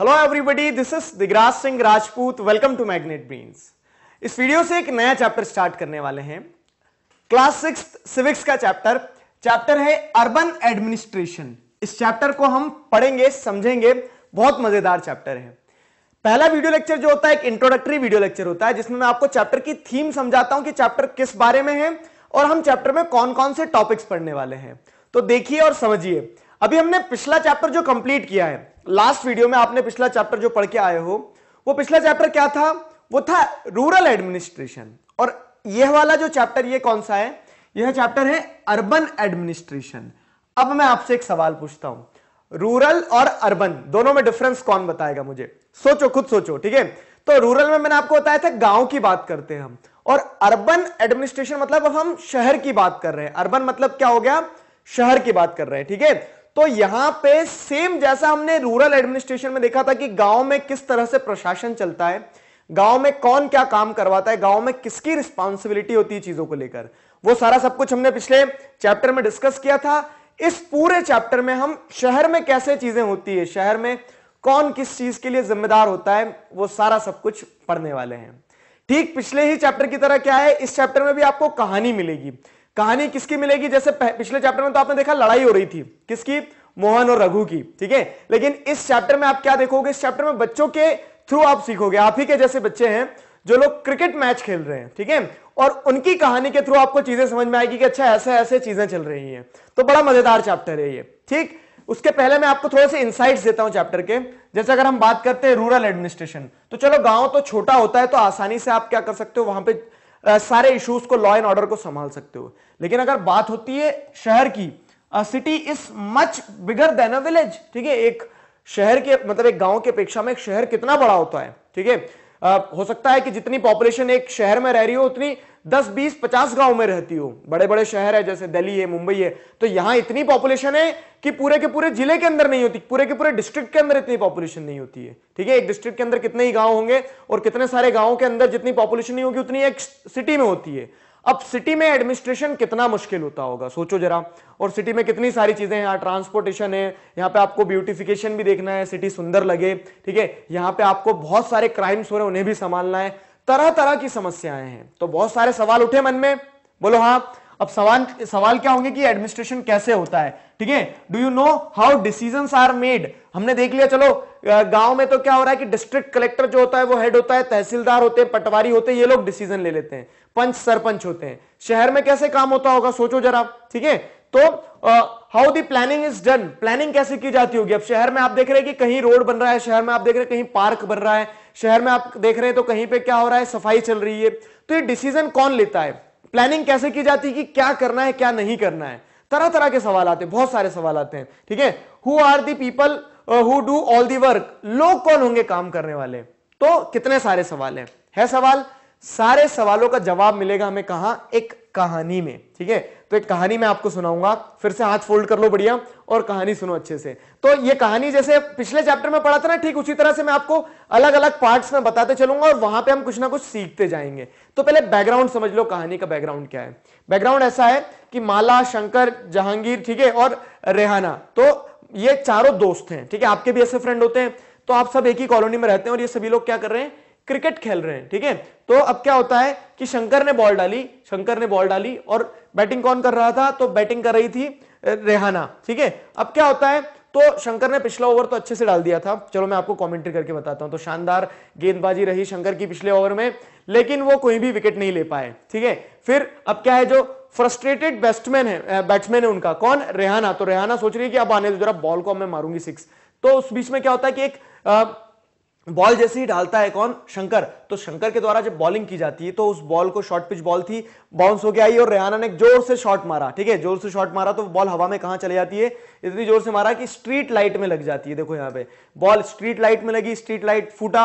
Hello everybody this is Digraj Singh Rajput welcome to Magnet Brains इस video से एक नया चैप्टर स्टार्ट करने वाले हैं क्लास सिक्स सिविक्स का चैप्टर चैप्टर है अर्बन एडमिनिस्ट्रेशन इस चैप्टर को हम पढ़ेंगे समझेंगे बहुत मजेदार चैप्टर है पहला वीडियो लेक्चर जो होता है एक इंट्रोडक्टरी वीडियो लेक्चर होता है जिसमें मैं आपको चैप्टर की थीम समझाता हूं कि चैप्टर किस बारे में है और हम चैप्टर में कौन कौन से टॉपिक्स पढ़ने वाले हैं तो देखिए और समझिए अभी हमने पिछला चैप्टर जो कंप्लीट किया है लास्ट वीडियो में आपने पिछला चैप्टर जो पढ़ के आए हो वो पिछला चैप्टर क्या था वो था रूरल एडमिनिस्ट्रेशन और यह वाला जो चैप्टर ये कौन सा है यह चैप्टर है अर्बन एडमिनिस्ट्रेशन अब मैं आपसे एक सवाल पूछता हूं रूरल और अर्बन दोनों में डिफरेंस कौन बताएगा मुझे सोचो खुद सोचो ठीक है तो रूरल में मैंने आपको बताया था गांव की बात करते हैं हम और अर्बन एडमिनिस्ट्रेशन मतलब हम शहर की बात कर रहे हैं अर्बन मतलब क्या हो गया शहर की बात कर रहे हैं ठीक है तो यहां पे सेम जैसा हमने रूरल एडमिनिस्ट्रेशन में देखा था कि गांव में किस तरह से प्रशासन चलता है गांव में कौन क्या काम करवाता है गांव में किसकी रिस्पॉन्सिबिलिटी होती है चीजों को लेकर वो सारा सब कुछ हमने पिछले चैप्टर में डिस्कस किया था इस पूरे चैप्टर में हम शहर में कैसे चीजें होती है शहर में कौन किस चीज के लिए जिम्मेदार होता है वो सारा सब कुछ पढ़ने वाले हैं ठीक पिछले ही चैप्टर की तरह क्या है इस चैप्टर में भी आपको कहानी मिलेगी कहानी किसकी मिलेगी जैसे पिछले चैप्टर में तो आपने देखा लड़ाई हो रही थी किसकी मोहन और रघु की ठीक है लेकिन इस चैप्टर में आप क्या देखोगे इस चैप्टर में बच्चों के थ्रू आप सीखोगे आप ही के जैसे बच्चे हैं जो लोग क्रिकेट मैच खेल रहे हैं ठीक है और उनकी कहानी के थ्रू आपको चीजें समझ में आएगी कि अच्छा ऐसे ऐसे चीजें चल रही हैं तो बड़ा मजेदार चैप्टर है ये ठीक उसके पहले मैं आपको थोड़े से इंसाइट देता हूं चैप्टर के जैसे अगर हम बात करते हैं रूरल एडमिनिस्ट्रेशन तो चलो गांव तो छोटा होता है तो आसानी से आप क्या कर सकते हो वहां पर सारे इश्यूज को लॉ एंड ऑर्डर को संभाल सकते हो लेकिन अगर बात होती है शहर की city is much bigger than a village ठीक है एक शहर के मतलब एक गांव के अपेक्षा में एक शहर कितना बड़ा होता है ठीक है हो सकता है कि जितनी पॉपुलेशन एक शहर में रह रही हो उतनी दस बीस पचास गांव में रहती हो बड़े बड़े शहर है जैसे दिल्ली है मुंबई है तो यहां इतनी पॉपुलेशन है कि पूरे के पूरे जिले के अंदर नहीं होती पूरे के पूरे डिस्ट्रिक्ट के अंदर इतनी पॉपुलेशन नहीं होती है ठीक है एक डिस्ट्रिक्ट के अंदर कितने ही गांव होंगे और कितने सारे गांवों के अंदर जितनी पॉपुलेशन नहीं होगी उतनी एक सिटी में होती है अब सिटी में एडमिनिस्ट्रेशन कितना मुश्किल होता होगा सोचो जरा और सिटी में कितनी सारी चीजें हैं यहाँ ट्रांसपोर्टेशन है यहाँ पे आपको ब्यूटिफिकेशन भी देखना है सिटी सुंदर लगे ठीक है यहाँ पे आपको बहुत सारे क्राइम्स हो रहे हैं उन्हें भी संभालना है तरह तरह की समस्याएं हैं तो बहुत सारे सवाल उठे मन में बोलो हाँ अब सवाल सवाल क्या होंगे कि एडमिनिस्ट्रेशन कैसे होता है ठीक है do you know how decision are made हमने देख लिया चलो गांव में तो क्या हो रहा है कि डिस्ट्रिक्ट कलेक्टर जो होता है वो हेड होता है तहसीलदार होते हैं पटवारी होते हैं ये लोग डिसीजन ले लेते हैं पंच सरपंच होते हैं शहर में कैसे काम होता होगा सोचो जरा ठीक है तो how the planning is done planning कैसे की जाती होगी अब शहर में आप देख रहे हैं कि कहीं रोड बन रहा है शहर में आप देख रहे हैं कहीं पार्क बन रहा है शहर में आप देख रहे हैं तो कहीं पे क्या हो रहा है सफाई चल रही है तो ये डिसीजन कौन लेता है प्लानिंग कैसे की जाती है कि क्या करना है क्या नहीं करना है तरह तरह के सवाल आते हैं बहुत सारे सवाल आते हैं ठीक है who are the people who do all the work लोग कौन होंगे काम करने वाले तो कितने सारे सवाल हैं है सवाल सारे सवालों का जवाब मिलेगा हमें कहा एक कहानी में ठीक है तो एक कहानी मैं आपको सुनाऊंगा फिर से हाथ फोल्ड कर लो बढ़िया और कहानी सुनो अच्छे से तो ये कहानी जैसे पिछले चैप्टर में पढ़ा था ना ठीक उसी तरह से मैं आपको अलग अलग पार्ट्स में बताते चलूंगा और वहां पे हम कुछ ना कुछ सीखते जाएंगे तो पहले बैकग्राउंड समझ लो कहानी का बैकग्राउंड क्या है बैकग्राउंड ऐसा है कि माला शंकर जहांगीर ठीक है और रेहाना तो ये चारों दोस्त हैं ठीक है आपके भी ऐसे फ्रेंड होते हैं तो आप सब एक ही कॉलोनी में रहते हैं और ये सभी लोग क्या कर रहे हैं क्रिकेट खेल रहे हैं ठीक है तो अब क्या होता है कि शंकर ने बॉल डाली शंकर ने बॉल डाली और बैटिंग कौन कर रहा था तो बैटिंग कर रही थी रेहाना ठीक है अब क्या होता है तो शंकर ने पिछला ओवर तो अच्छे से डाल दिया था चलो मैं आपको कमेंट्री करके बताता हूं तो शानदार गेंदबाजी रही शंकर की पिछले ओवर में लेकिन वो कोई भी विकेट नहीं ले पाए ठीक है फिर अब क्या है जो फ्रस्ट्रेटेड बैट्समैन है बैट्समैन है उनका कौन रेहाना तो रेहाना सोच रही है कि अब आने दो जरा बॉल को मैं मारूंगी सिक्स तो उस बीच में क्या होता है कि एक बॉल जैसे ही डालता है कौन शंकर तो शंकर के द्वारा जब बॉलिंग की जाती है तो उस बॉल को शॉर्ट पिच बॉल थी बाउंस होकर आई और रेहाना ने जोर से शॉट मारा ठीक है जोर से शॉट मारा तो बॉल हवा में कहा चले जाती है इतनी जोर से मारा कि स्ट्रीट लाइट में लग जाती है देखो यहां पे बॉल स्ट्रीट लाइट में लगी स्ट्रीट लाइट फूटा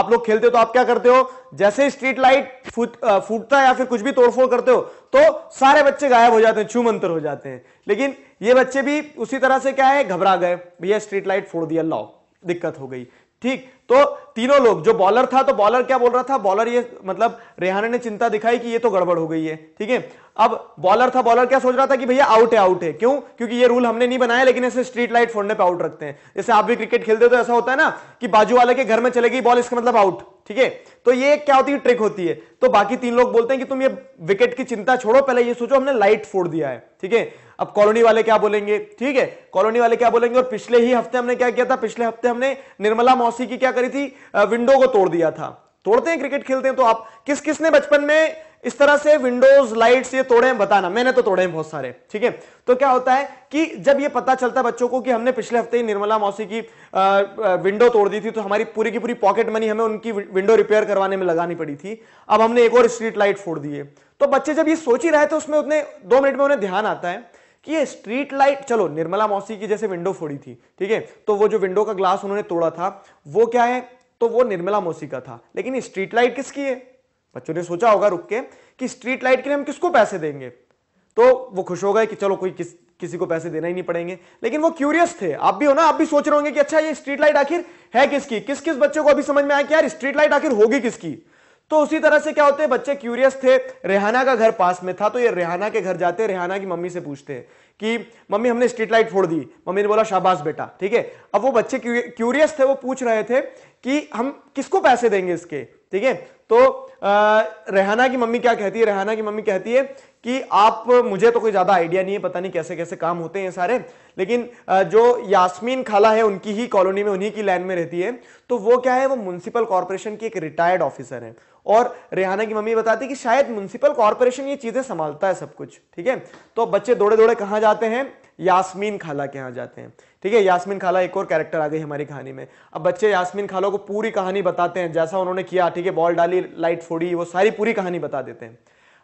आप लोग खेलते हो तो आप क्या करते हो जैसे स्ट्रीट लाइट फूटता है या फिर कुछ भी तोड़फोड़ करते हो तो सारे बच्चे गायब हो जाते हैं छू मंत्र हो जाते हैं लेकिन ये बच्चे भी उसी तरह से क्या है घबरा गए भैया स्ट्रीट लाइट फोड़ दिया लाओ दिक्कत हो गई ठीक तो तीनों लोग जो बॉलर था तो बॉलर क्या बोल रहा था बॉलर ये मतलब रेहाना ने चिंता दिखाई कि ये तो गड़बड़ हो गई है ठीक है अब बॉलर था बॉलर क्या सोच रहा था कि भैया आउट है आउट है क्यों क्योंकि ये रूल हमने नहीं बनाया लेकिन ऐसे स्ट्रीट लाइट फोड़ने पे आउट रखते हैं जैसे आप भी क्रिकेट खेलते हो तो ऐसा होता है ना कि बाजू वाले के घर में चले गई बॉल इसका मतलब आउट ठीक है तो ये क्या होती है ट्रिक होती है तो बाकी तीन लोग बोलते हैं कि तुम ये विकेट की चिंता छोड़ो पहले ये सोचो हमने लाइट फोड़ दिया है ठीक है अब कॉलोनी वाले क्या बोलेंगे ठीक है कॉलोनी वाले क्या बोलेंगे और पिछले ही हफ्ते हमने क्या किया था पिछले हफ्ते हमने निर्मला मौसी की क्या करी थी विंडो को तोड़ दिया था तोड़ते हैं क्रिकेट खेलते हैं तो आप किस किसने बचपन में इस तरह से विंडोज लाइट्स ये तोड़े हैं बताना मैंने तो तोड़े हैं बहुत सारे ठीक है तो क्या होता है कि जब ये पता चलता है बच्चों को कि हमने पिछले हफ्ते ही निर्मला मौसी की विंडो तोड़ दी थी तो हमारी पूरी की पूरी पॉकेट मनी हमें उनकी विंडो रिपेयर करवाने में लगानी पड़ी थी अब हमने एक और स्ट्रीट लाइट फोड़ दी है तो बच्चे जब ये सोच ही रहे थे उसमें उतने दो मिनट में उन्हें ध्यान आता है कि ये स्ट्रीट लाइट चलो निर्मला मौसी की जैसे विंडो फोड़ी थी ठीक है तो वो जो विंडो का ग्लास उन्होंने तोड़ा था वो क्या है तो वो निर्मला मौसी का था लेकिन स्ट्रीट लाइट किसकी है बच्चों ने सोचा होगा रुक के कि स्ट्रीट लाइट के लिए हम किसको पैसे देंगे तो वो खुश हो गए कि चलो कोई किस किसी को पैसे देना ही नहीं पड़ेंगे लेकिन वो क्यूरियस थे आप भी हो ना आप भी सोच रहे होंगे कि अच्छा ये स्ट्रीट लाइट आखिर है किसकी किस किस बच्चे को अभी समझ में आया कि यार स्ट्रीट लाइट आखिर होगी किसकी तो उसी तरह से क्या होते हैं बच्चे क्यूरियस थे रेहाना का घर पास में था तो ये रेहाना के घर जाते रेहाना की मम्मी से पूछते कि मम्मी हमने स्ट्रीट लाइट फोड़ दी मम्मी ने बोला शाबाश बेटा ठीक है अब वो बच्चे क्यूरियस थे वो पूछ रहे थे कि हम किसको पैसे देंगे इसके ठीक है तो रेहाना की मम्मी क्या कहती है रेहाना की मम्मी कहती है कि आप मुझे तो कोई ज्यादा आइडिया नहीं है पता नहीं कैसे कैसे काम होते हैं सारे लेकिन जो यास्मीन खाला है उनकी ही कॉलोनी में उन्हीं की लैंड में रहती है तो वो क्या है वो म्यूनसिपल कॉरपोरेशन की एक रिटायर्ड ऑफिसर है और रेहाना की मम्मी बताती कि शायद म्यूनसिपल कॉरपोरेशन ये चीज़ें संभालता है सब कुछ ठीक है तो बच्चे दौड़े दौड़े कहाँ जाते हैं यास्मीन खाला के यहाँ जाते हैं ठीक है यास्मीन खाला एक और कैरेक्टर आ गई हमारी कहानी में अब बच्चे यास्मीन खाला को पूरी कहानी बताते हैं जैसा उन्होंने किया ठीक है बॉल डाली लाइट फोड़ी वो सारी पूरी कहानी बता देते हैं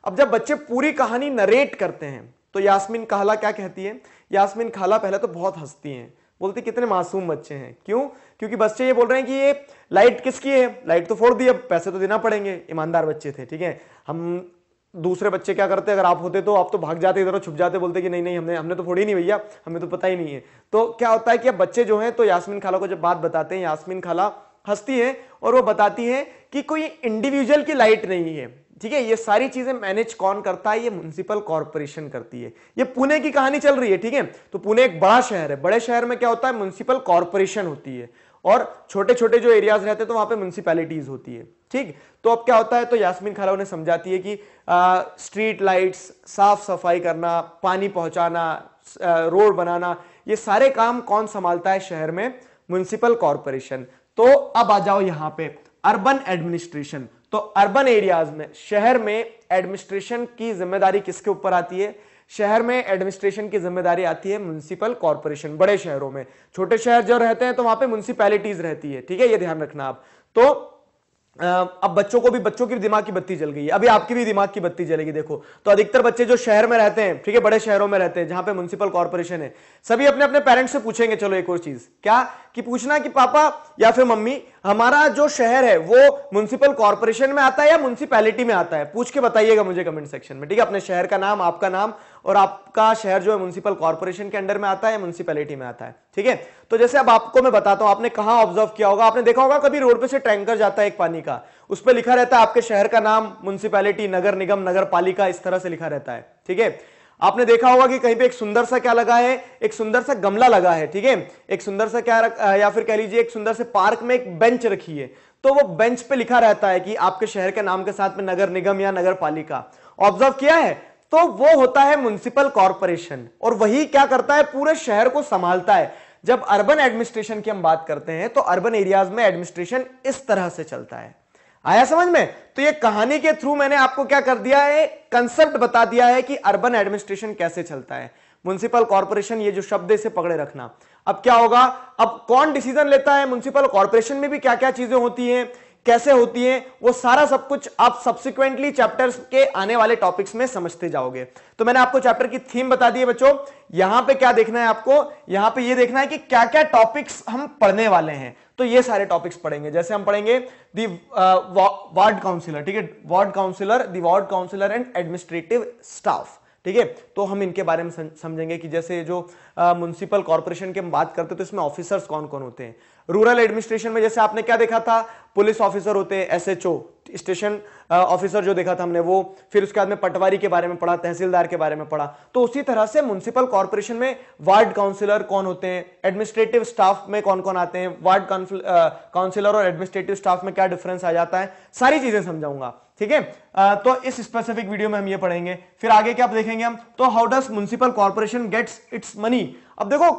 अब जब बच्चे पूरी कहानी नरेट करते हैं तो यास्मीन खाला क्या कहती है यास्मीन खाला पहले तो बहुत हंसती हैं बोलती कितने मासूम बच्चे हैं क्यों क्योंकि बच्चे ये बोल रहे हैं कि ये लाइट किसकी है लाइट तो फोड़ दी अब पैसे तो देना पड़ेंगे ईमानदार बच्चे थे ठीक है हम दूसरे बच्चे क्या करते अगर आप होते तो आप तो भाग जाते इधर छुप जाते बोलते कि नहीं नहीं हमने हमने तो फोड़ी नहीं भैया हमें तो पता ही नहीं है तो क्या होता है कि अब बच्चे जो है तो यासमिन खाला को जब बात बताते हैं यासमिन खाला हंसती है और वो बताती है कि कोई इंडिविजुअल की लाइट नहीं है ठीक है ये सारी चीजें मैनेज कौन करता है ये म्यूनसिपल कॉरपोरेशन करती है ये पुणे की कहानी चल रही है ठीक है तो पुणे एक बड़ा शहर है बड़े शहर में क्या होता है म्यूनसिपल कॉरपोरेशन होती है और छोटे छोटे जो एरियाज रहते हैं तो वहां पे म्यूनसिपैलिटीज होती है ठीक तो अब क्या होता है तो यास्मीन खाला उन्हें समझाती है कि आ, स्ट्रीट लाइट्स साफ सफाई करना पानी पहुंचाना रोड बनाना ये सारे काम कौन संभालता है शहर में म्यूनसिपल कॉरपोरेशन तो अब आ जाओ यहां पे अर्बन एडमिनिस्ट्रेशन तो अर्बन एरियाज में शहर में एडमिनिस्ट्रेशन की जिम्मेदारी किसके ऊपर आती है शहर में एडमिनिस्ट्रेशन की जिम्मेदारी आती है म्यूनसिपल कॉरपोरेशन बड़े शहरों में छोटे शहर जो रहते हैं तो वहां पे म्यूनसिपैलिटीज रहती है ठीक है ये ध्यान रखना आप तो अब बच्चों को भी बच्चों की दिमाग की बत्ती जल गई है अभी आपकी भी दिमाग की बत्ती जलेगी देखो तो अधिकतर बच्चे जो शहर में रहते हैं ठीक है बड़े शहरों में रहते हैं जहां पे म्यूनसिपल कॉर्पोरेशन है सभी अपने अपने पेरेंट्स से पूछेंगे चलो एक और चीज क्या कि पूछना कि पापा या फिर मम्मी हमारा जो शहर है वो म्यूनसिपल कॉर्पोरेशन में आता है या म्यूनसिपैलिटी में आता है पूछ के बताइएगा मुझे कमेंट सेक्शन में ठीक है अपने शहर का नाम आपका नाम और आपका शहर जो है म्यूनसिपल कॉर्पोरेशन के अंडर में आता है म्यूनसिपैलिटी में आता है ठीक है तो जैसे अब आपको मैं बताता हूं आपने कहा ऑब्जर्व किया होगा आपने देखा होगा कभी रोड पे से टैंकर जाता है एक पानी का उस पर लिखा रहता है आपके शहर का नाम म्यूनसिपैलिटी नगर निगम नगर पालिका इस तरह से लिखा रहता है ठीक है आपने देखा होगा कि कहीं पे एक सुंदर सा क्या लगा है एक सुंदर सा गमला लगा है ठीक है एक सुंदर सा क्या रख, या फिर कह लीजिए एक सुंदर से पार्क में एक बेंच रखी है तो वो बेंच पे लिखा रहता है कि आपके शहर के नाम के साथ में नगर निगम या नगर पालिका ऑब्जर्व किया है तो वो होता है म्यूनिसिपल कॉरपोरेशन और वही क्या करता है पूरे शहर को संभालता है जब अर्बन एडमिनिस्ट्रेशन की हम बात करते हैं तो अर्बन एरियाज में एडमिनिस्ट्रेशन इस तरह से चलता है आया समझ में तो ये कहानी के थ्रू मैंने आपको क्या कर दिया है कंसेप्ट बता दिया है कि अर्बन एडमिनिस्ट्रेशन कैसे चलता है म्यूनिसिपल कॉरपोरेशन ये जो शब्द है इसे पकड़े रखना अब क्या होगा अब कौन डिसीजन लेता है म्यूनिसिपल कॉरपोरेशन में भी क्या क्या चीजें होती हैं कैसे होती है वो सारा सब कुछ आप सब्सिक्वेंटली चैप्टर्स के आने वाले टॉपिक्स में समझते जाओगे तो मैंने आपको चैप्टर की थीम बता दी है बच्चों यहां पे क्या देखना है आपको यहां पे ये देखना है कि क्या क्या टॉपिक्स हम पढ़ने वाले हैं तो ये सारे टॉपिक्स पढ़ेंगे जैसे हम पढ़ेंगे दी वार्ड काउंसिलर ठीक है ward councillor the ward councillor and administrative staff ठीक है तो हम इनके बारे में समझेंगे कि जैसे जो म्यूनसिपल कॉर्पोरेशन के हम बात करते हैं तो इसमें ऑफिसर्स कौन कौन होते हैं रूरल एडमिनिस्ट्रेशन में जैसे आपने क्या देखा था पुलिस ऑफिसर होते हैं एसएचओ स्टेशन ऑफिसर जो देखा था हमने वो फिर उसके बाद में पटवारी के बारे में पढ़ा तहसीलदार के बारे में पढ़ा तो उसी तरह से म्यूनसिपल कॉरपोरेशन में वार्ड काउंसिलर कौन होते हैं एडमिनिस्ट्रेटिव स्टाफ में कौन कौन आते हैं वार्ड काउंसिलर और एडमिनिस्ट्रेटिव स्टाफ में क्या डिफरेंस आ जाता है सारी चीजें समझाऊंगा ठीक है तो इस स्पेसिफिक वीडियो में हम ये पढ़ेंगे फिर आगे क्या देखेंगे हम तो how does municipal corporation gets its money अब देखो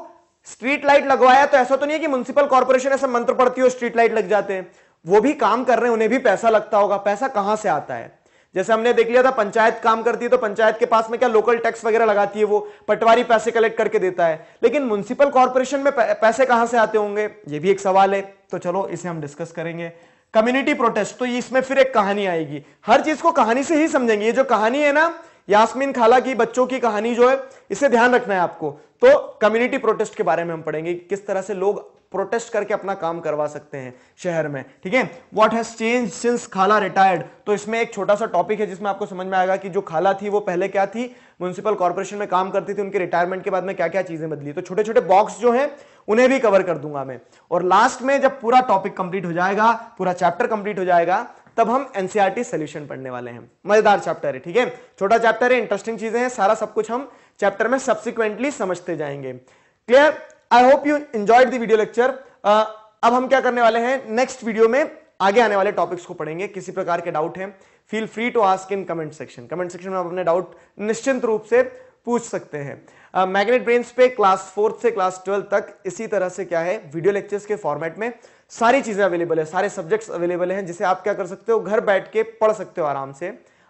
स्ट्रीट लाइट लगवाया तो ऐसा तो नहीं है कि म्यूनसिपल कॉर्पोरेशन ऐसा मंत्र पढ़ती हो स्ट्रीट लाइट लग जाते हैं वो भी काम कर रहे हैं उन्हें भी पैसा लगता होगा पैसा कहां से आता है जैसे हमने देख लिया था पंचायत काम करती है तो पंचायत के पास में क्या लोकल टैक्स वगैरह लगाती है वो पटवारी पैसे कलेक्ट करके देता है लेकिन म्यूनसिपल कॉर्पोरेशन में पैसे कहां से आते होंगे ये भी एक सवाल है तो चलो इसे हम डिस्कस करेंगे कम्युनिटी प्रोटेस्ट तो इसमें फिर एक कहानी आएगी हर चीज को कहानी से ही समझेंगे ये जो कहानी है ना यासमिन खाला की बच्चों की कहानी जो है इसे ध्यान रखना है आपको तो कम्युनिटी प्रोटेस्ट के बारे में हम पढ़ेंगे किस तरह से लोग प्रोटेस्ट करके अपना काम करवा सकते हैं शहर में ठीक है व्हाट हैज चेंज सिंस खाला रिटायर्ड तो इसमें एक छोटा सा टॉपिक है जिसमें आपको समझ में आएगा कि जो खाला थी वो पहले क्या थी म्यूनसिपल कॉर्पोरेशन में काम करती थी उनके रिटायरमेंट के बाद में क्या क्या चीजें बदली तो छोटे छोटे बॉक्स जो है उन्हें भी कवर कर दूंगा मैं और लास्ट में जब पूरा टॉपिक कंप्लीट हो जाएगा पूरा चैप्टर कंप्लीट हो जाएगा तब हम एनसीआरटी सोल्यूशन e पढ़ने वाले हैं मजेदार चैप्टर है ठीक है छोटा चैप्टर है इंटरेस्टिंग चीजें हैं सारा सब कुछ हम चैप्टर में सब्सिक्वेंटली समझते जाएंगे clear I hope you enjoyed the video lecture अब हम क्या करने वाले हैं नेक्स्ट वीडियो में आगे आने वाले टॉपिक्स को पढ़ेंगे किसी प्रकार के डाउट हैं feel free to ask in comment section comment section में आप अपने डाउट निश्चित रूप से पूछ सकते हैं मैग्नेट uh, ब्रेन्स पे क्लास फोर्थ से क्लास ट्वेल्थ तक इसी तरह से क्या है वीडियो लेक्चर्स के फॉर्मेट में सारी चीजें अवेलेबल है सारे सब्जेक्ट्स अवेलेबल हैं जिसे आप क्या कर सकते हो घर बैठ के पढ़ सकते हो आराम से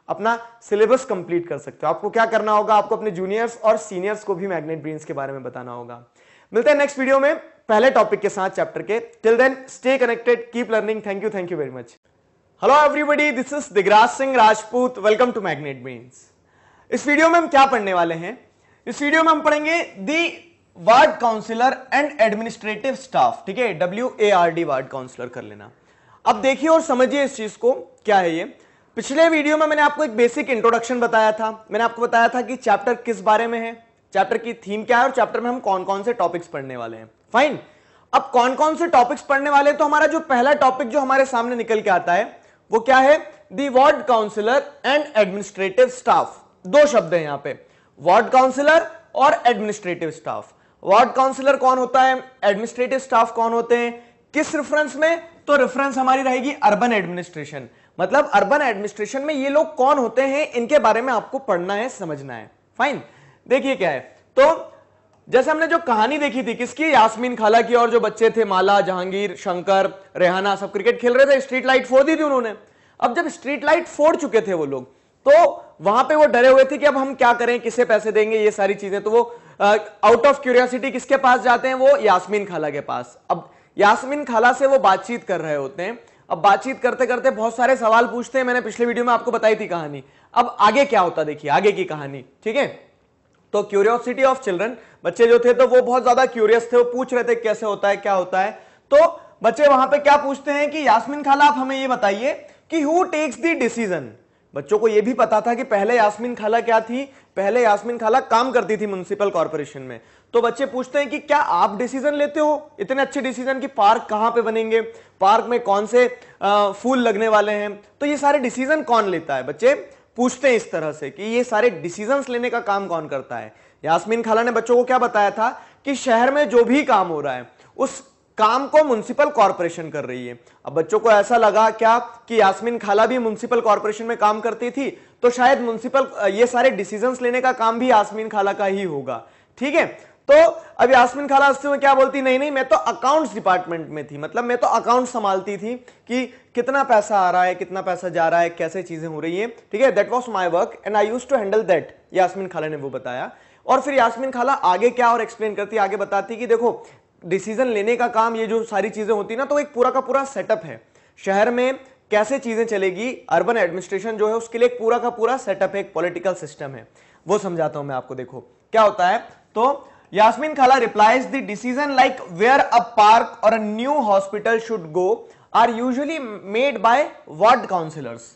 अपना सिलेबस कंप्लीट कर सकते हो आपको क्या करना होगा आपको अपने जूनियर्स और सीनियर्स को भी मैग्नेट ब्रेन्स के बारे में बताना होगा मिलते हैं नेक्स्ट वीडियो में पहले टॉपिक के साथ चैप्टर के till then stay connected keep learning thank you thank you very much hello everybody this is Digraj Singh Rajput welcome to Magnet Brains इस वीडियो में हम क्या पढ़ने वाले हैं इस वीडियो में हम पढ़ेंगे the ward councillor and administrative staff ठीक है W A R D ward councillor कर लेना अब देखिए और समझिए इस चीज को क्या है ये पिछले वीडियो में मैंने आपको एक बेसिक इंट्रोडक्शन बताया था मैंने आपको बताया था कि चैप्टर किस बारे में है चैप्टर की थीम क्या है और चैप्टर में हम कौन कौन से टॉपिक्स पढ़ने वाले हैं फाइन अब कौन कौन से टॉपिक्स पढ़ने वाले हैं तो हमारा जो पहला टॉपिक जो हमारे सामने निकल के आता है वो क्या है the ward councillor and administrative staff दो शब्द है यहाँ पे वार्ड काउंसिलर और एडमिनिस्ट्रेटिव स्टाफ वार्ड काउंसिलर कौन होता है एडमिनिस्ट्रेटिव स्टाफ कौन होते हैं किस रेफरेंस में तो रेफरेंस हमारी रहेगी अर्बन एडमिनिस्ट्रेशन मतलब अर्बन एडमिनिस्ट्रेशन में ये लोग कौन होते हैं इनके बारे में आपको पढ़ना है समझना है फाइन देखिए क्या है तो जैसे हमने जो कहानी देखी थी किसकी यास्मीन खाला की और जो बच्चे थे माला जहांगीर शंकर रेहाना सब क्रिकेट खेल रहे थे स्ट्रीट लाइट फोड़ दी थी उन्होंने अब जब स्ट्रीट लाइट फोड़ चुके थे वो लोग तो वहां पे वो डरे हुए थे कि अब हम क्या करें किसे पैसे देंगे ये सारी चीजें तो वो आउट ऑफ क्यूरियासिटी किसके पास जाते हैं वो यास्मीन खाला के पास अब यास्मीन खाला से वो बातचीत कर रहे होते हैं अब बातचीत करते करते बहुत सारे सवाल पूछते हैं मैंने पिछले वीडियो में आपको बताई थी कहानी अब आगे क्या होता देखिए आगे की कहानी ठीक है तो क्यूरियोसिटी ऑफ चिल्ड्रन बच्चे जो थे तो वो बहुत ज्यादा क्यूरियस थे वो पूछ रहे थे कैसे होता है क्या होता है तो बच्चे वहां पे क्या पूछते हैं कि यासमिन खाला आप हमें ये बताइए कि हु टेक्स दी डिसीजन बच्चों को यह भी पता था कि पहले यास्मीन खाला क्या थी पहले यास्मीन खाला काम करती थी म्यूनिसिपल कॉर्पोरेशन में तो बच्चे पूछते हैं कि क्या आप डिसीजन लेते हो इतने अच्छे डिसीजन कि पार्क कहाँ पे बनेंगे पार्क में कौन से आ, फूल लगने वाले हैं तो ये सारे डिसीजन कौन लेता है बच्चे पूछते हैं इस तरह से कि ये सारे डिसीजन लेने का काम कौन करता है यास्मीन खाला ने बच्चों को क्या बताया था कि शहर में जो भी काम हो रहा है उस काम को म्यूनसिपल कॉरपोरेशन कर रही है अब बच्चों को ऐसा लगा क्या कि यास्मिन खाला भी म्यूनसिपल कॉरपोरेशन में काम करती थी तो शायद म्यूनसिपल ये सारे डिसीजन लेने का काम भी यास्मिन खाला का ही होगा ठीक है तो अब यास्मिन खाला में क्या बोलती नहीं नहीं मैं तो अकाउंट्स डिपार्टमेंट में थी मतलब मैं तो अकाउंट संभालती थी कि कितना पैसा आ रहा है कितना पैसा जा रहा है कैसे चीजें हो रही है ठीक है that was my work and I use to handle that Yasmin खाला ने वो बताया और फिर यास्मिन खाला आगे क्या और एक्सप्लेन करती आगे बताती कि देखो डिसीजन लेने का काम ये जो सारी चीज़ें होती ना तो एक पूरा का पूरा सेटअप है शहर में कैसे चीज़ें चलेगी अर्बन एडमिनिस्ट्रेशन जो है उसके लिए एक पूरा का पूरा सेटअप है एक पॉलिटिकल सिस्टम है वो समझाता हूं मैं आपको देखो क्या होता है तो यास्मीन खाला replies the decision like where a park और a new hospital should go are usually made by ward councillors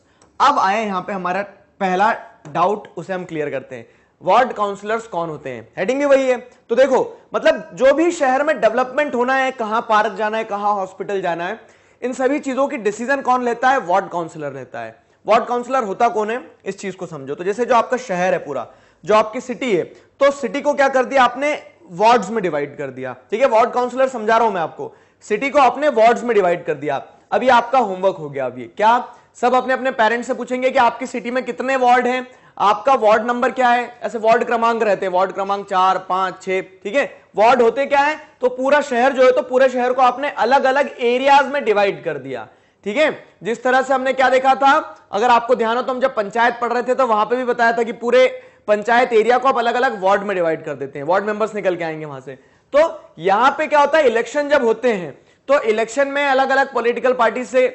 अब आए यहां पे हमारा पहला डाउट उसे हम क्लियर करते हैं वार्ड काउंसलर्स कौन होते हैं हेडिंग भी वही है तो देखो मतलब जो भी शहर में डेवलपमेंट होना है कहां पार्क जाना है कहां हॉस्पिटल जाना है इन सभी चीजों की डिसीजन कौन लेता है वार्ड काउंसलर लेता है वार्ड काउंसलर होता कौन है इस चीज को समझो तो जैसे जो आपका शहर है पूरा जो आपकी सिटी है तो सिटी को क्या कर दिया आपने वार्ड्स में डिवाइड कर दिया ठीक है वार्ड काउंसलर समझा रहा हूं मैं आपको सिटी को आपने वार्ड्स में डिवाइड कर दिया अभी आपका होमवर्क हो गया अभी क्या सब अपने अपने पेरेंट्स से पूछेंगे कि आपकी सिटी में कितने वार्ड हैं आपका वार्ड नंबर क्या है ऐसे वार्ड क्रमांक रहते हैं वार्ड क्रमांक चार पांच छह ठीक है वार्ड होते क्या है तो पूरा शहर जो है तो पूरे शहर को आपने अलग अलग एरियाज में डिवाइड कर दिया ठीक है जिस तरह से हमने क्या देखा था अगर आपको ध्यान हो तो हम जब पंचायत पढ़ रहे थे तो वहां पर भी बताया था कि पूरे पंचायत एरिया को आप अलग अलग वार्ड में डिवाइड कर देते हैं वार्ड मेंबर्स निकल के आएंगे वहां से तो यहां पे क्या होता है इलेक्शन जब होते हैं तो इलेक्शन में अलग अलग पॉलिटिकल पार्टी से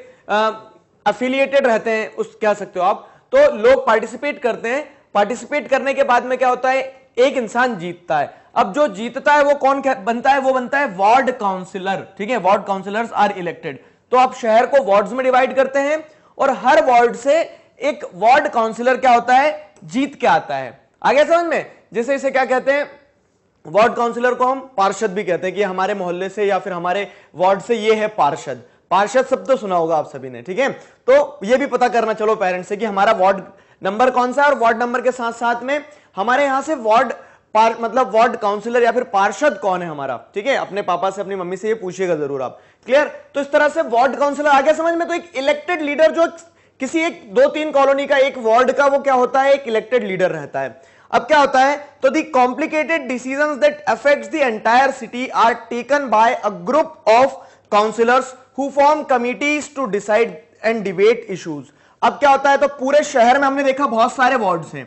अफिलिएटेड रहते हैं उस कह सकते हो आप तो लोग पार्टिसिपेट करते हैं पार्टिसिपेट करने के बाद में क्या होता है एक इंसान जीतता है अब जो जीतता है वो कौन बनता है वो बनता है वार्ड काउंसिलर ठीक है वार्ड काउंसिलर्स आर इलेक्टेड तो आप शहर को वार्ड्स में डिवाइड करते हैं और हर वार्ड से एक वार्ड काउंसिलर क्या होता है जीत के आता है आगे समझ में जैसे इसे क्या कहते हैं वार्ड काउंसिलर को हम पार्षद भी कहते हैं कि हमारे मोहल्ले से या फिर हमारे वार्ड से ये है पार्षद पार्षद शब्द तो सुना होगा आप सभी ने ठीक है तो ये भी पता करना चलो पेरेंट्स से कि हमारा वार्ड नंबर कौन सा है और वार्ड नंबर के साथ साथ में हमारे यहां से वार्ड पार मतलब वार्ड काउंसिलर या फिर पार्षद कौन है हमारा ठीक है अपने पापा से अपनी मम्मी से ये पूछिएगा जरूर आप क्लियर तो इस तरह से वार्ड काउंसिलर आगे समझ में तो एक इलेक्टेड लीडर जो किसी एक दो तीन कॉलोनी का एक वार्ड का वो क्या होता है एक इलेक्टेड लीडर रहता है अब क्या होता है तो the complicated decision that affect the entire city are taken by a group of councillors who form committees to decide and debate issues अब क्या होता है तो पूरे शहर में हमने देखा बहुत सारे वार्ड्स हैं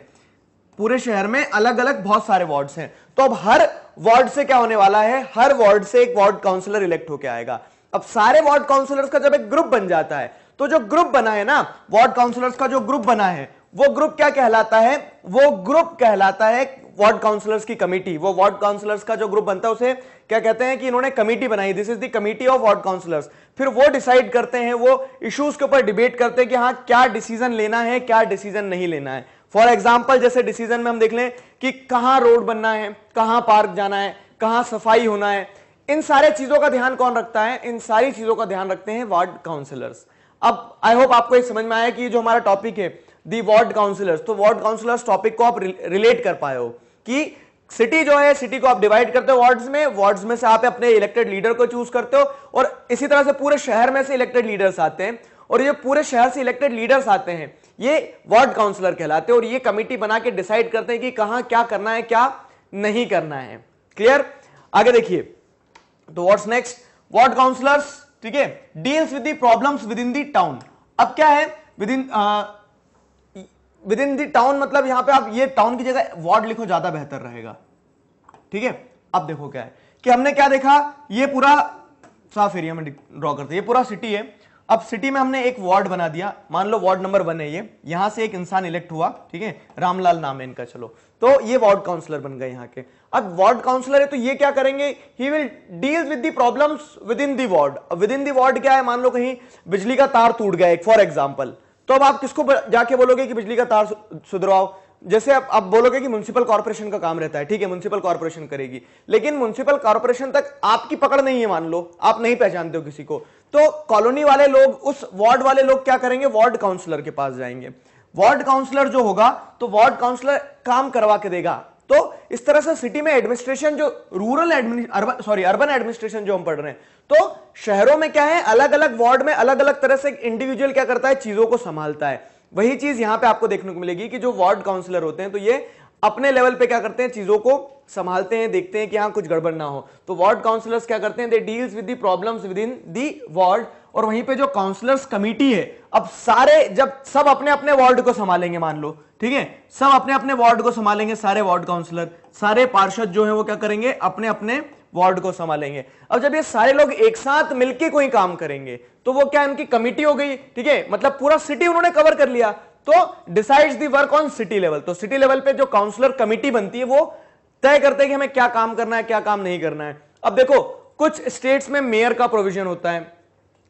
पूरे शहर में अलग अलग बहुत सारे वार्ड्स हैं तो अब हर वार्ड से क्या होने वाला है हर वार्ड से एक वार्ड काउंसिलर इलेक्ट होके आएगा अब सारे वार्ड काउंसिलर्स का जब एक ग्रुप बन जाता है तो जो ग्रुप बना है ना वार्ड काउंसिलर्स का जो ग्रुप बना है वो ग्रुप क्या कहलाता है वो ग्रुप कहलाता है वार्ड काउंसलर्स की कमेटी वो वार्ड काउंसलर्स का जो ग्रुप बनता है उसे क्या कहते हैं कि इन्होंने कमेटी बनाई this is the committee of ward councillors फिर वो डिसाइड करते हैं वो इश्यूज के ऊपर डिबेट करते हैं कि हाँ क्या डिसीजन लेना है क्या डिसीजन नहीं लेना है फॉर एग्जाम्पल जैसे डिसीजन में हम देख लें कि कहाँ रोड बनना है कहाँ पार्क जाना है कहाँ सफाई होना है इन सारे चीजों का ध्यान कौन रखता है इन सारी चीजों का ध्यान रखते हैं वार्ड काउंसलर्स अब आई होप आपको ये समझ में आया कि जो हमारा टॉपिक है दी वार्ड काउंसलर्स तो वार्ड काउंसलर्स टॉपिक को आप रिलेट कर पाए हो कि सिटी जो है सिटी को आप डिवाइड करते हो वार्ड्स में वार्ड्स में से आप अपने इलेक्टेड लीडर को चूज करते हो और इसी तरह से पूरे शहर में से इलेक्टेड लीडर्स आते हैं और ये पूरे शहर से इलेक्टेड लीडर्स आते हैं ये वार्ड काउंसिलर कहलाते हैं और ये कमेटी बना के डिसाइड करते हैं कि कहा क्या करना है क्या नहीं करना है क्लियर आगे देखिए तो वॉट्स नेक्स्ट वार्ड काउंसिलर्स ठीक है deals with the problems within the town अब क्या है within within the town मतलब यहां पे आप ये टाउन की जगह वार्ड लिखो ज्यादा बेहतर रहेगा ठीक है अब देखो क्या है कि हमने क्या देखा ये पूरा साफ एरिया में ड्रॉ करते ये पूरा सिटी है अब सिटी में हमने एक वार्ड बना दिया मान लो वार्ड नंबर वन है ये यहां से एक इंसान इलेक्ट हुआ ठीक है रामलाल नाम है इनका चलो तो ये वार्ड काउंसलर बन गए यहाँ के अब वार्ड काउंसलर है तो ये क्या करेंगे he will deal with the problems within the ward within the ward क्या है मान लो कहीं बिजली का तार टूट गया एक फॉर एग्जाम्पल तो अब आप किसको जाके बोलोगे कि बिजली का तार सुधरवाओ जैसे आप, आप बोलोगे कि म्यूनसिपल कॉर्पोरेशन का काम रहता है ठीक है म्यूनसिपल कॉर्पोरेशन करेगी लेकिन म्यूनसिपल कॉर्पोरेशन तक आपकी पकड़ नहीं है मान लो आप नहीं पहचानते हो किसी को तो कॉलोनी वाले लोग उस वार्ड वाले लोग क्या करेंगे वार्ड काउंसिलर के पास जाएंगे वार्ड काउंसलर जो होगा तो वार्ड काउंसलर काम करवा के देगा तो इस तरह से सिटी में एडमिनिस्ट्रेशन जो rural urban sorry urban administration जो हम पढ़ रहे हैं तो शहरों में क्या है अलग अलग वार्ड में अलग अलग तरह से इंडिविजुअल क्या करता है चीजों को संभालता है वही चीज यहां पे आपको देखने को मिलेगी कि जो वार्ड काउंसिलर होते हैं तो ये अपने लेवल पे क्या करते हैं चीजों को संभालते हैं देखते हैं कि हाँ कुछ गड़बड़ ना हो तो वार्ड काउंसिलर्स क्या करते हैं they deals with the problems within the ward और वहीं पे जो काउंसलर्स कमेटी है अब सारे जब सब अपने अपने वार्ड को संभालेंगे मान लो ठीक है सब अपने अपने वार्ड को संभालेंगे सारे वार्ड काउंसिलर सारे पार्षद जो है वो क्या करेंगे अपने अपने वार्ड को संभालेंगे अब जब ये सारे लोग एक साथ मिलके कोई काम करेंगे तो वो क्या इनकी कमिटी हो गई ठीक है मतलब पूरा सिटी उन्होंने कवर कर लिया तो decide the work on city level तो सिटी लेवल पे जो काउंसलर कमिटी बनती है वो तय करते हैं कि हमें क्या काम करना है क्या काम नहीं करना है अब देखो कुछ स्टेट्स में मेयर का प्रोविजन होता है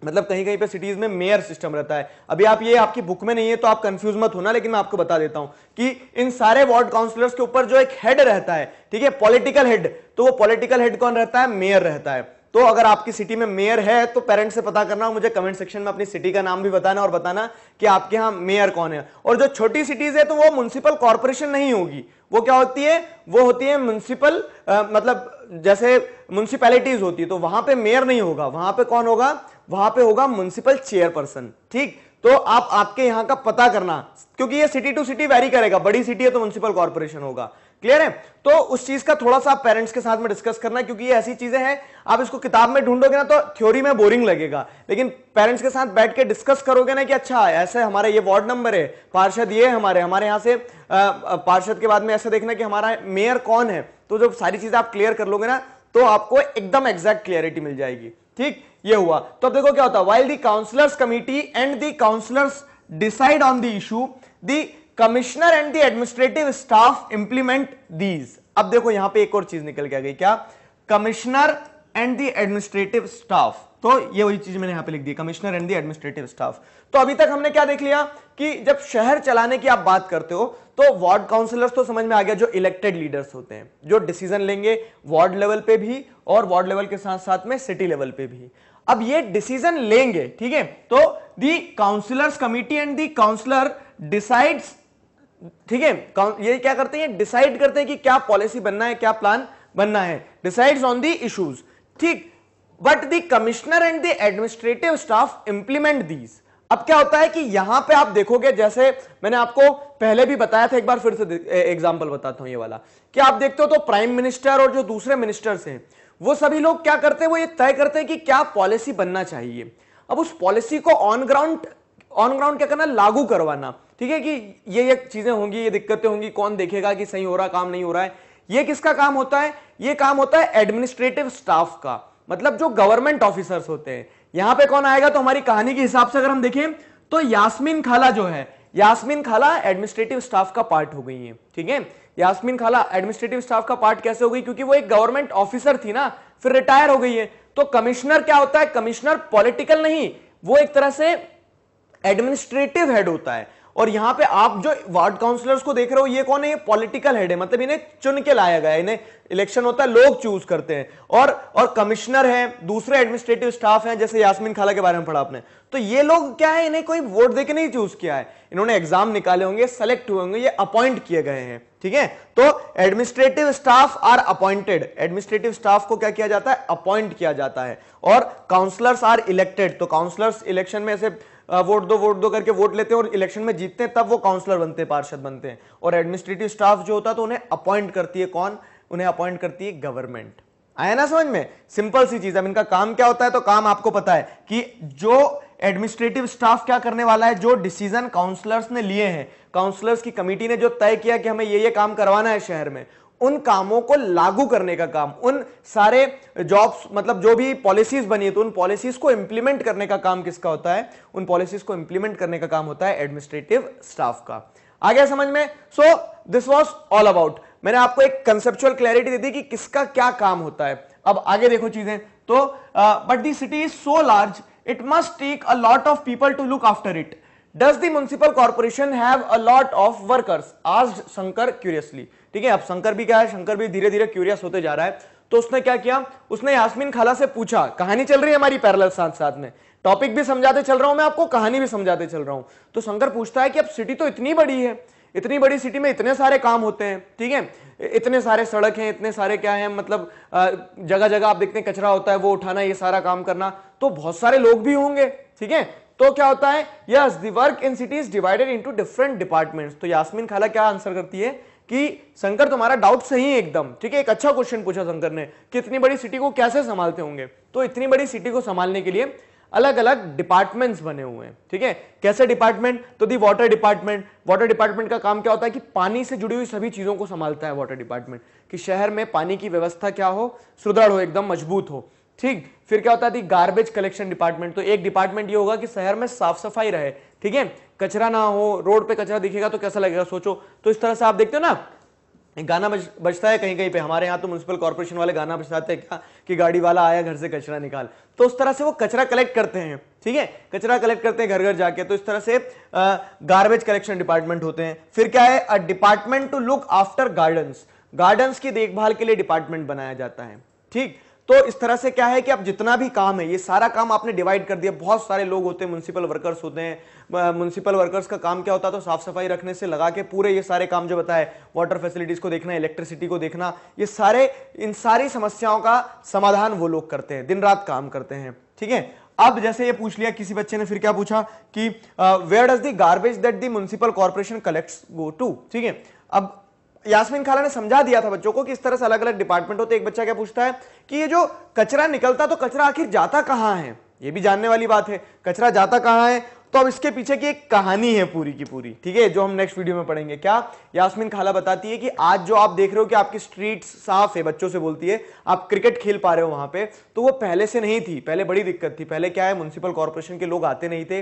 मतलब कहीं कहीं पे सिटीज में मेयर सिस्टम रहता है अभी आप ये आपकी बुक में नहीं है तो आप कंफ्यूज मत होना लेकिन मैं आपको बता देता हूं कि इन सारे वार्ड काउंसिलर्स के ऊपर जो एक हेड रहता है ठीक है पॉलिटिकल हेड तो वो पॉलिटिकल हेड कौन रहता है मेयर रहता है तो अगर आपकी सिटी में मेयर है तो पेरेंट्स से पता करना मुझे कमेंट सेक्शन में अपनी सिटी का नाम भी बताना और बताना कि आपके यहाँ मेयर कौन है और जो छोटी सिटीज है तो वो म्यूनसिपल कॉरपोरेशन नहीं होगी वो क्या होती है वो होती है म्यूनसिपल मतलब जैसे म्यूनसिपैलिटीज होती है तो वहां पे मेयर नहीं होगा वहां पे कौन होगा वहां पे होगा म्यूनिसिपल चेयरपर्सन ठीक तो आप आपके यहां का पता करना क्योंकि ये सिटी टू सिटी वेरी करेगा बड़ी सिटी है तो म्यूनिसिपल कॉर्पोरेशन होगा क्लियर है तो उस चीज का थोड़ा सा पेरेंट्स के साथ में डिस्कस करना क्योंकि ये ऐसी चीजें हैं आप इसको किताब में ढूंढोगे ना तो थ्योरी में बोरिंग लगेगा लेकिन पेरेंट्स के साथ बैठ के डिस्कस करोगे ना कि अच्छा ऐसे हमारा ये वार्ड नंबर है पार्षद ये हमारे हमारे यहाँ से पार्षद के बाद में ऐसा देखना कि हमारा मेयर कौन है तो जब सारी चीजें आप क्लियर कर लोगे ना तो आपको एकदम एग्जैक्ट क्लियरिटी मिल जाएगी ठीक ये हुआ तो अब देखो क्या होता है while the councillors committee and the councillors decide on the issue the commissioner and the administrative staff implement these अब देखो यहां पे एक और चीज निकल के आ गई क्या commissioner and the administrative staff तो ये वही चीज मैंने यहां पे लिख दी commissioner and the administrative staff तो अभी तक हमने क्या देख लिया कि जब शहर चलाने की आप बात करते हो तो वार्ड काउंसिलर्स तो समझ में आ गया जो इलेक्टेड लीडर्स होते हैं जो डिसीजन लेंगे वार्ड लेवल पे भी और वार्ड लेवल के साथ साथ में सिटी लेवल पे भी अब ये डिसीजन लेंगे ठीक है तो the councillors committee and the councillor decides ठीक है ये क्या करते हैं डिसाइड करते हैं कि क्या पॉलिसी बनना है क्या प्लान बनना है डिसाइड्स ऑन दी इश्यूज ठीक but the commissioner and the administrative staff implement these अब क्या होता है कि यहां पे आप देखोगे जैसे मैंने आपको पहले भी बताया था एक बार फिर से एग्जाम्पल बताता हूं ये वाला कि आप देखते हो तो प्राइम मिनिस्टर और जो दूसरे मिनिस्टर्स हैं वो सभी लोग क्या करते हैं वो ये तय करते हैं कि क्या पॉलिसी बनना चाहिए अब उस पॉलिसी को ऑन ग्राउंड ऑन ग्राउंड क्या करना लागू करवाना ठीक है कि ये ये चीजें होंगी ये दिक्कतें होंगी कौन देखेगा कि सही हो रहा काम नहीं हो रहा है ये किसका काम होता है ये काम होता है एडमिनिस्ट्रेटिव स्टाफ का मतलब जो गवर्नमेंट ऑफिसर्स होते हैं यहां पे कौन आएगा तो हमारी कहानी के हिसाब से अगर हम देखें तो यास्मीन खाला जो है यास्मीन खाला एडमिनिस्ट्रेटिव स्टाफ का पार्ट हो गई है ठीक है यास्मीन खाला एडमिनिस्ट्रेटिव स्टाफ का पार्ट कैसे हो गई क्योंकि वो एक गवर्नमेंट ऑफिसर थी ना फिर रिटायर हो गई है तो कमिश्नर क्या होता है कमिश्नर पॉलिटिकल नहीं वो एक तरह से एडमिनिस्ट्रेटिव हेड होता है और यहां पे आप जो वार्ड काउंसिलर्स को देख रहे हो ये कौन है ये पॉलिटिकल हेड है मतलब इन्हें चुन के लाया गया इन्हें इलेक्शन होता है लोग चूज करते हैं और और कमिश्नर हैं दूसरे एडमिनिस्ट्रेटिव स्टाफ हैं जैसे यास्मीन खाला के बारे में पढ़ा आपने तो ये लोग क्या है इन्हें कोई वोट देके नहीं चूज किया है इन्होंने एग्जाम निकाले होंगे सेलेक्ट हुए होंगे ये अपॉइंट किए गए हैं ठीक है तो administrative staff are appointed administrative staff को क्या किया जाता है अपॉइंट किया जाता है और काउंसलर्स आर इलेक्टेड तो काउंसलर्स इलेक्शन में ऐसे वोट दो वोट दो करके वोट लेते हैं और इलेक्शन में जीतते हैं तब वो काउंसलर बनते हैं पार्षद बनते हैं और एडमिनिस्ट्रेटिव स्टाफ जो होता है तो उन्हें अपॉइंट करती है कौन उन्हें अपॉइंट करती है गवर्नमेंट आया ना समझ में सिंपल सी चीज है इनका काम क्या होता है तो काम आपको पता है कि जो एडमिनिस्ट्रेटिव स्टाफ क्या करने वाला है जो डिसीजन काउंसलर्स ने लिए हैं काउंसलर्स की कमेटी ने जो तय किया कि हमें ये ये काम करवाना है शहर में उन कामों को लागू करने का काम उन सारे जॉब्स मतलब जो भी पॉलिसीज बनी है तो उन पॉलिसीज को इंप्लीमेंट करने का काम किसका होता है उन पॉलिसीज को इंप्लीमेंट करने का काम होता है एडमिनिस्ट्रेटिव स्टाफ का आ गया समझ में so this was all about मैंने आपको एक कंसेप्चुअल क्लैरिटी दे दी कि किसका क्या काम होता है अब आगे देखो चीजें तो but the city is so large it must take a lot of people to look after it. Does the municipal corporation have a lot of workers? Asked Shankar curiously. ठीक है अब शंकर भी क्या है शंकर भी धीरे धीरे क्यूरियस होते जा रहा है तो उसने क्या किया उसने यास्मीन खाला से पूछा कहानी चल रही है हमारी पैरल साथ साथ में टॉपिक भी समझाते चल रहा हूं मैं आपको कहानी भी समझाते चल रहा हूं तो शंकर पूछता है कि अब सिटी तो इतनी बड़ी है इतनी बड़ी सिटी में इतने सारे काम होते हैं ठीक है इतने सारे सड़क हैं इतने सारे क्या हैं मतलब जगह जगह आप देखते हैं कचरा होता है वो उठाना ये सारा काम करना तो बहुत सारे लोग भी होंगे ठीक है तो क्या होता है yes the work in city is divided into different departments तो यास्मीन खाला क्या आंसर करती है कि शंकर तुम्हारा डाउट सही है एकदम ठीक है एक अच्छा क्वेश्चन पूछा शंकर ने कि इतनी बड़ी सिटी को कैसे संभालते होंगे तो इतनी बड़ी सिटी को संभालने के लिए अलग अलग डिपार्टमेंट्स बने हुए हैं ठीक है कैसे डिपार्टमेंट तो the water department water department का काम क्या होता है कि पानी से जुड़ी हुई सभी चीजों को संभालता है वाटर डिपार्टमेंट कि शहर में पानी की व्यवस्था क्या हो सुदृढ़ हो एकदम मजबूत हो ठीक फिर क्या होता थी गार्बेज कलेक्शन डिपार्टमेंट तो एक डिपार्टमेंट ये होगा कि शहर में साफ सफाई रहे ठीक है कचरा ना हो रोड पे कचरा दिखेगा तो कैसा लगेगा सोचो तो इस तरह से आप देखते हो ना गाना बज, बजता है कहीं कहीं पे हमारे यहाँ तो म्यूनसिपल कॉर्पोरेशन वाले गाना बजाते हैं क्या कि गाड़ी वाला आया घर से कचरा निकाल तो उस तरह से वो कचरा कलेक्ट करते हैं ठीक है कचरा कलेक्ट करते हैं घर घर जाके तो इस तरह से गार्बेज कलेक्शन डिपार्टमेंट होते हैं फिर क्या है a department to look after garden gardens की देखभाल के लिए डिपार्टमेंट बनाया जाता है ठीक तो इस तरह से क्या है कि आप जितना भी काम है ये सारा काम आपने डिवाइड कर दिया बहुत सारे लोग होते हैं म्यूनसिपल वर्कर्स होते हैं म्यूनसिपल वर्कर्स का काम क्या होता है तो साफ सफाई रखने से लगा के पूरे ये सारे काम जो बताए वाटर फैसिलिटीज को देखना इलेक्ट्रिसिटी को देखना ये सारे इन सारी समस्याओं का समाधान वो लोग करते हैं दिन रात काम करते हैं ठीक है अब जैसे ये पूछ लिया किसी बच्चे ने फिर क्या पूछा कि where does the garbage that the municipal corporation collects go to ठीक है अब यास्मीन खाला ने समझा दिया था बच्चों को कि इस तरह से अलग अलग डिपार्टमेंट होते एक बच्चा क्या पूछता है कि ये जो कचरा निकलता तो कचरा आखिर जाता कहां है ये भी जानने वाली बात है कचरा जाता कहां है तो अब इसके पीछे की एक कहानी है पूरी की पूरी ठीक है जो हम नेक्स्ट वीडियो में पढ़ेंगे क्या यास्मीन खाला बताती है कि आज जो आप देख रहे हो कि आपकी स्ट्रीट साफ है बच्चों से बोलती है आप क्रिकेट खेल पा रहे हो वहां पे तो वो पहले से नहीं थी पहले बड़ी दिक्कत थी पहले क्या है म्यूनसिपल कॉर्पोरेशन के लोग आते नहीं थे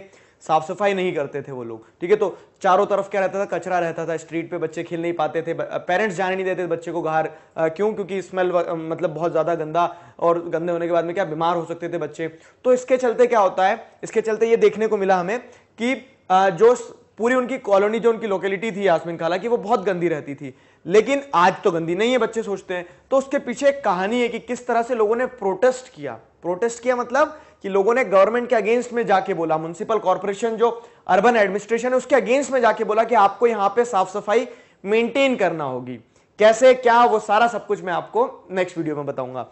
साफ सफाई नहीं करते थे वो लोग ठीक है तो चारों तरफ क्या रहता था कचरा रहता था स्ट्रीट पे बच्चे खेल नहीं पाते थे पेरेंट्स जाने नहीं देते थे बच्चे को बाहर क्यों क्योंकि स्मेल मतलब बहुत ज़्यादा गंदा और गंदे होने के बाद में क्या बीमार हो सकते थे बच्चे तो इसके चलते क्या होता है इसके चलते ये देखने को मिला हमें कि जो पूरी उनकी कॉलोनी जो उनकी लोकेलिटी थी आसमिन खाला की वो बहुत गंदी रहती थी लेकिन आज तो गंदी नहीं है बच्चे सोचते हैं तो उसके पीछे एक कहानी है कि किस तरह से लोगों ने प्रोटेस्ट किया प्रोटेस्ट किया मतलब कि लोगों ने गवर्नमेंट के अगेंस्ट में जाके बोला म्यूनसिपल कॉरपोरेशन जो अर्बन एडमिनिस्ट्रेशन है उसके अगेंस्ट में जाके बोला कि आपको यहाँ पे साफ सफाई मेंटेन करना होगी कैसे क्या वो सारा सब कुछ मैं आपको नेक्स्ट वीडियो में बताऊंगा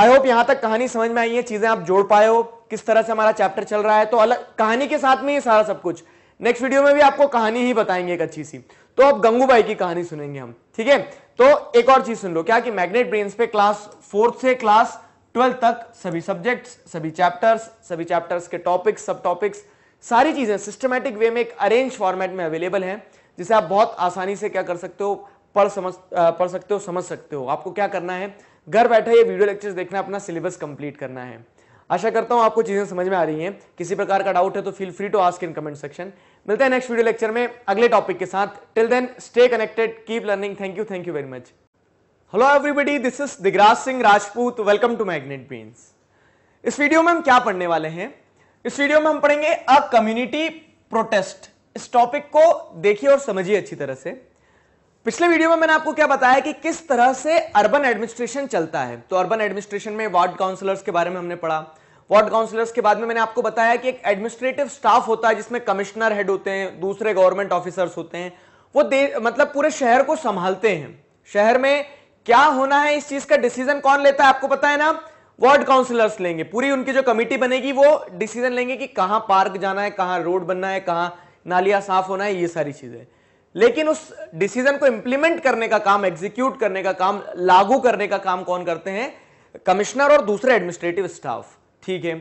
आई होप यहां तक कहानी समझ में आई है चीजें आप जोड़ पाए हो किस तरह से हमारा चैप्टर चल रहा है तो अलग कहानी के साथ में ये सारा सब कुछ नेक्स्ट वीडियो में भी आपको कहानी ही बताएंगे एक अच्छी सी तो अब गंगूबाई की कहानी सुनेंगे हम ठीक है तो एक और चीज सुन लो क्या कि मैग्नेट ब्रेन पे क्लास फोर्थ से क्लास ट्वेल्थ तक सभी सब्जेक्ट्स सभी चैप्टर्स सभी चैप्टर्स के टॉपिक्स सब टॉपिक्स सारी चीजें सिस्टमेटिक वे में एक अरेंज फॉर्मेट में अवेलेबल है जिसे आप बहुत आसानी से क्या कर सकते हो पढ़ समझ पढ़ सकते हो समझ सकते हो आपको क्या करना है घर बैठे ये वीडियो लेक्चर्स देखना अपना सिलेबस कंप्लीट करना है आशा करता हूं आपको चीज़ें समझ में आ रही हैं किसी प्रकार का डाउट है तो feel free to ask in comment section मिलते हैं नेक्स्ट वीडियो लेक्चर में अगले टॉपिक के साथ till then stay connected keep learning thank you thank you very much hello everybody this is Digraj Singh Rajput welcome to Magnet Brains इस video में हम क्या पढ़ने वाले हैं इस वीडियो में हम पढ़ेंगे अ कम्युनिटी प्रोटेस्ट इस टॉपिक को देखिए और समझिए अच्छी तरह से पिछले वीडियो में मैंने आपको क्या बताया कि किस तरह से अर्बन एडमिनिस्ट्रेशन चलता है तो अर्बन एडमिनिस्ट्रेशन में वार्ड काउंसलर्स के बारे में हमने पढ़ा वार्ड काउंसलर्स के बाद में मैंने आपको बताया कि एक एडमिनिस्ट्रेटिव स्टाफ होता है जिसमें कमिश्नर हेड होते हैं दूसरे गवर्नमेंट ऑफिसर्स होते हैं वो मतलब पूरे शहर को संभालते हैं शहर में क्या होना है इस चीज का डिसीजन कौन लेता है आपको पता है ना वार्ड काउंसलर्स लेंगे पूरी उनकी जो कमेटी बनेगी वो डिसीजन लेंगे कि कहां पार्क जाना है कहां रोड बनना है कहां नालियां साफ होना है ये सारी चीजें लेकिन उस डिसीजन को इंप्लीमेंट करने का काम एग्जीक्यूट करने का काम लागू करने का काम कौन करते हैं कमिश्नर और दूसरे एडमिनिस्ट्रेटिव स्टाफ ठीक है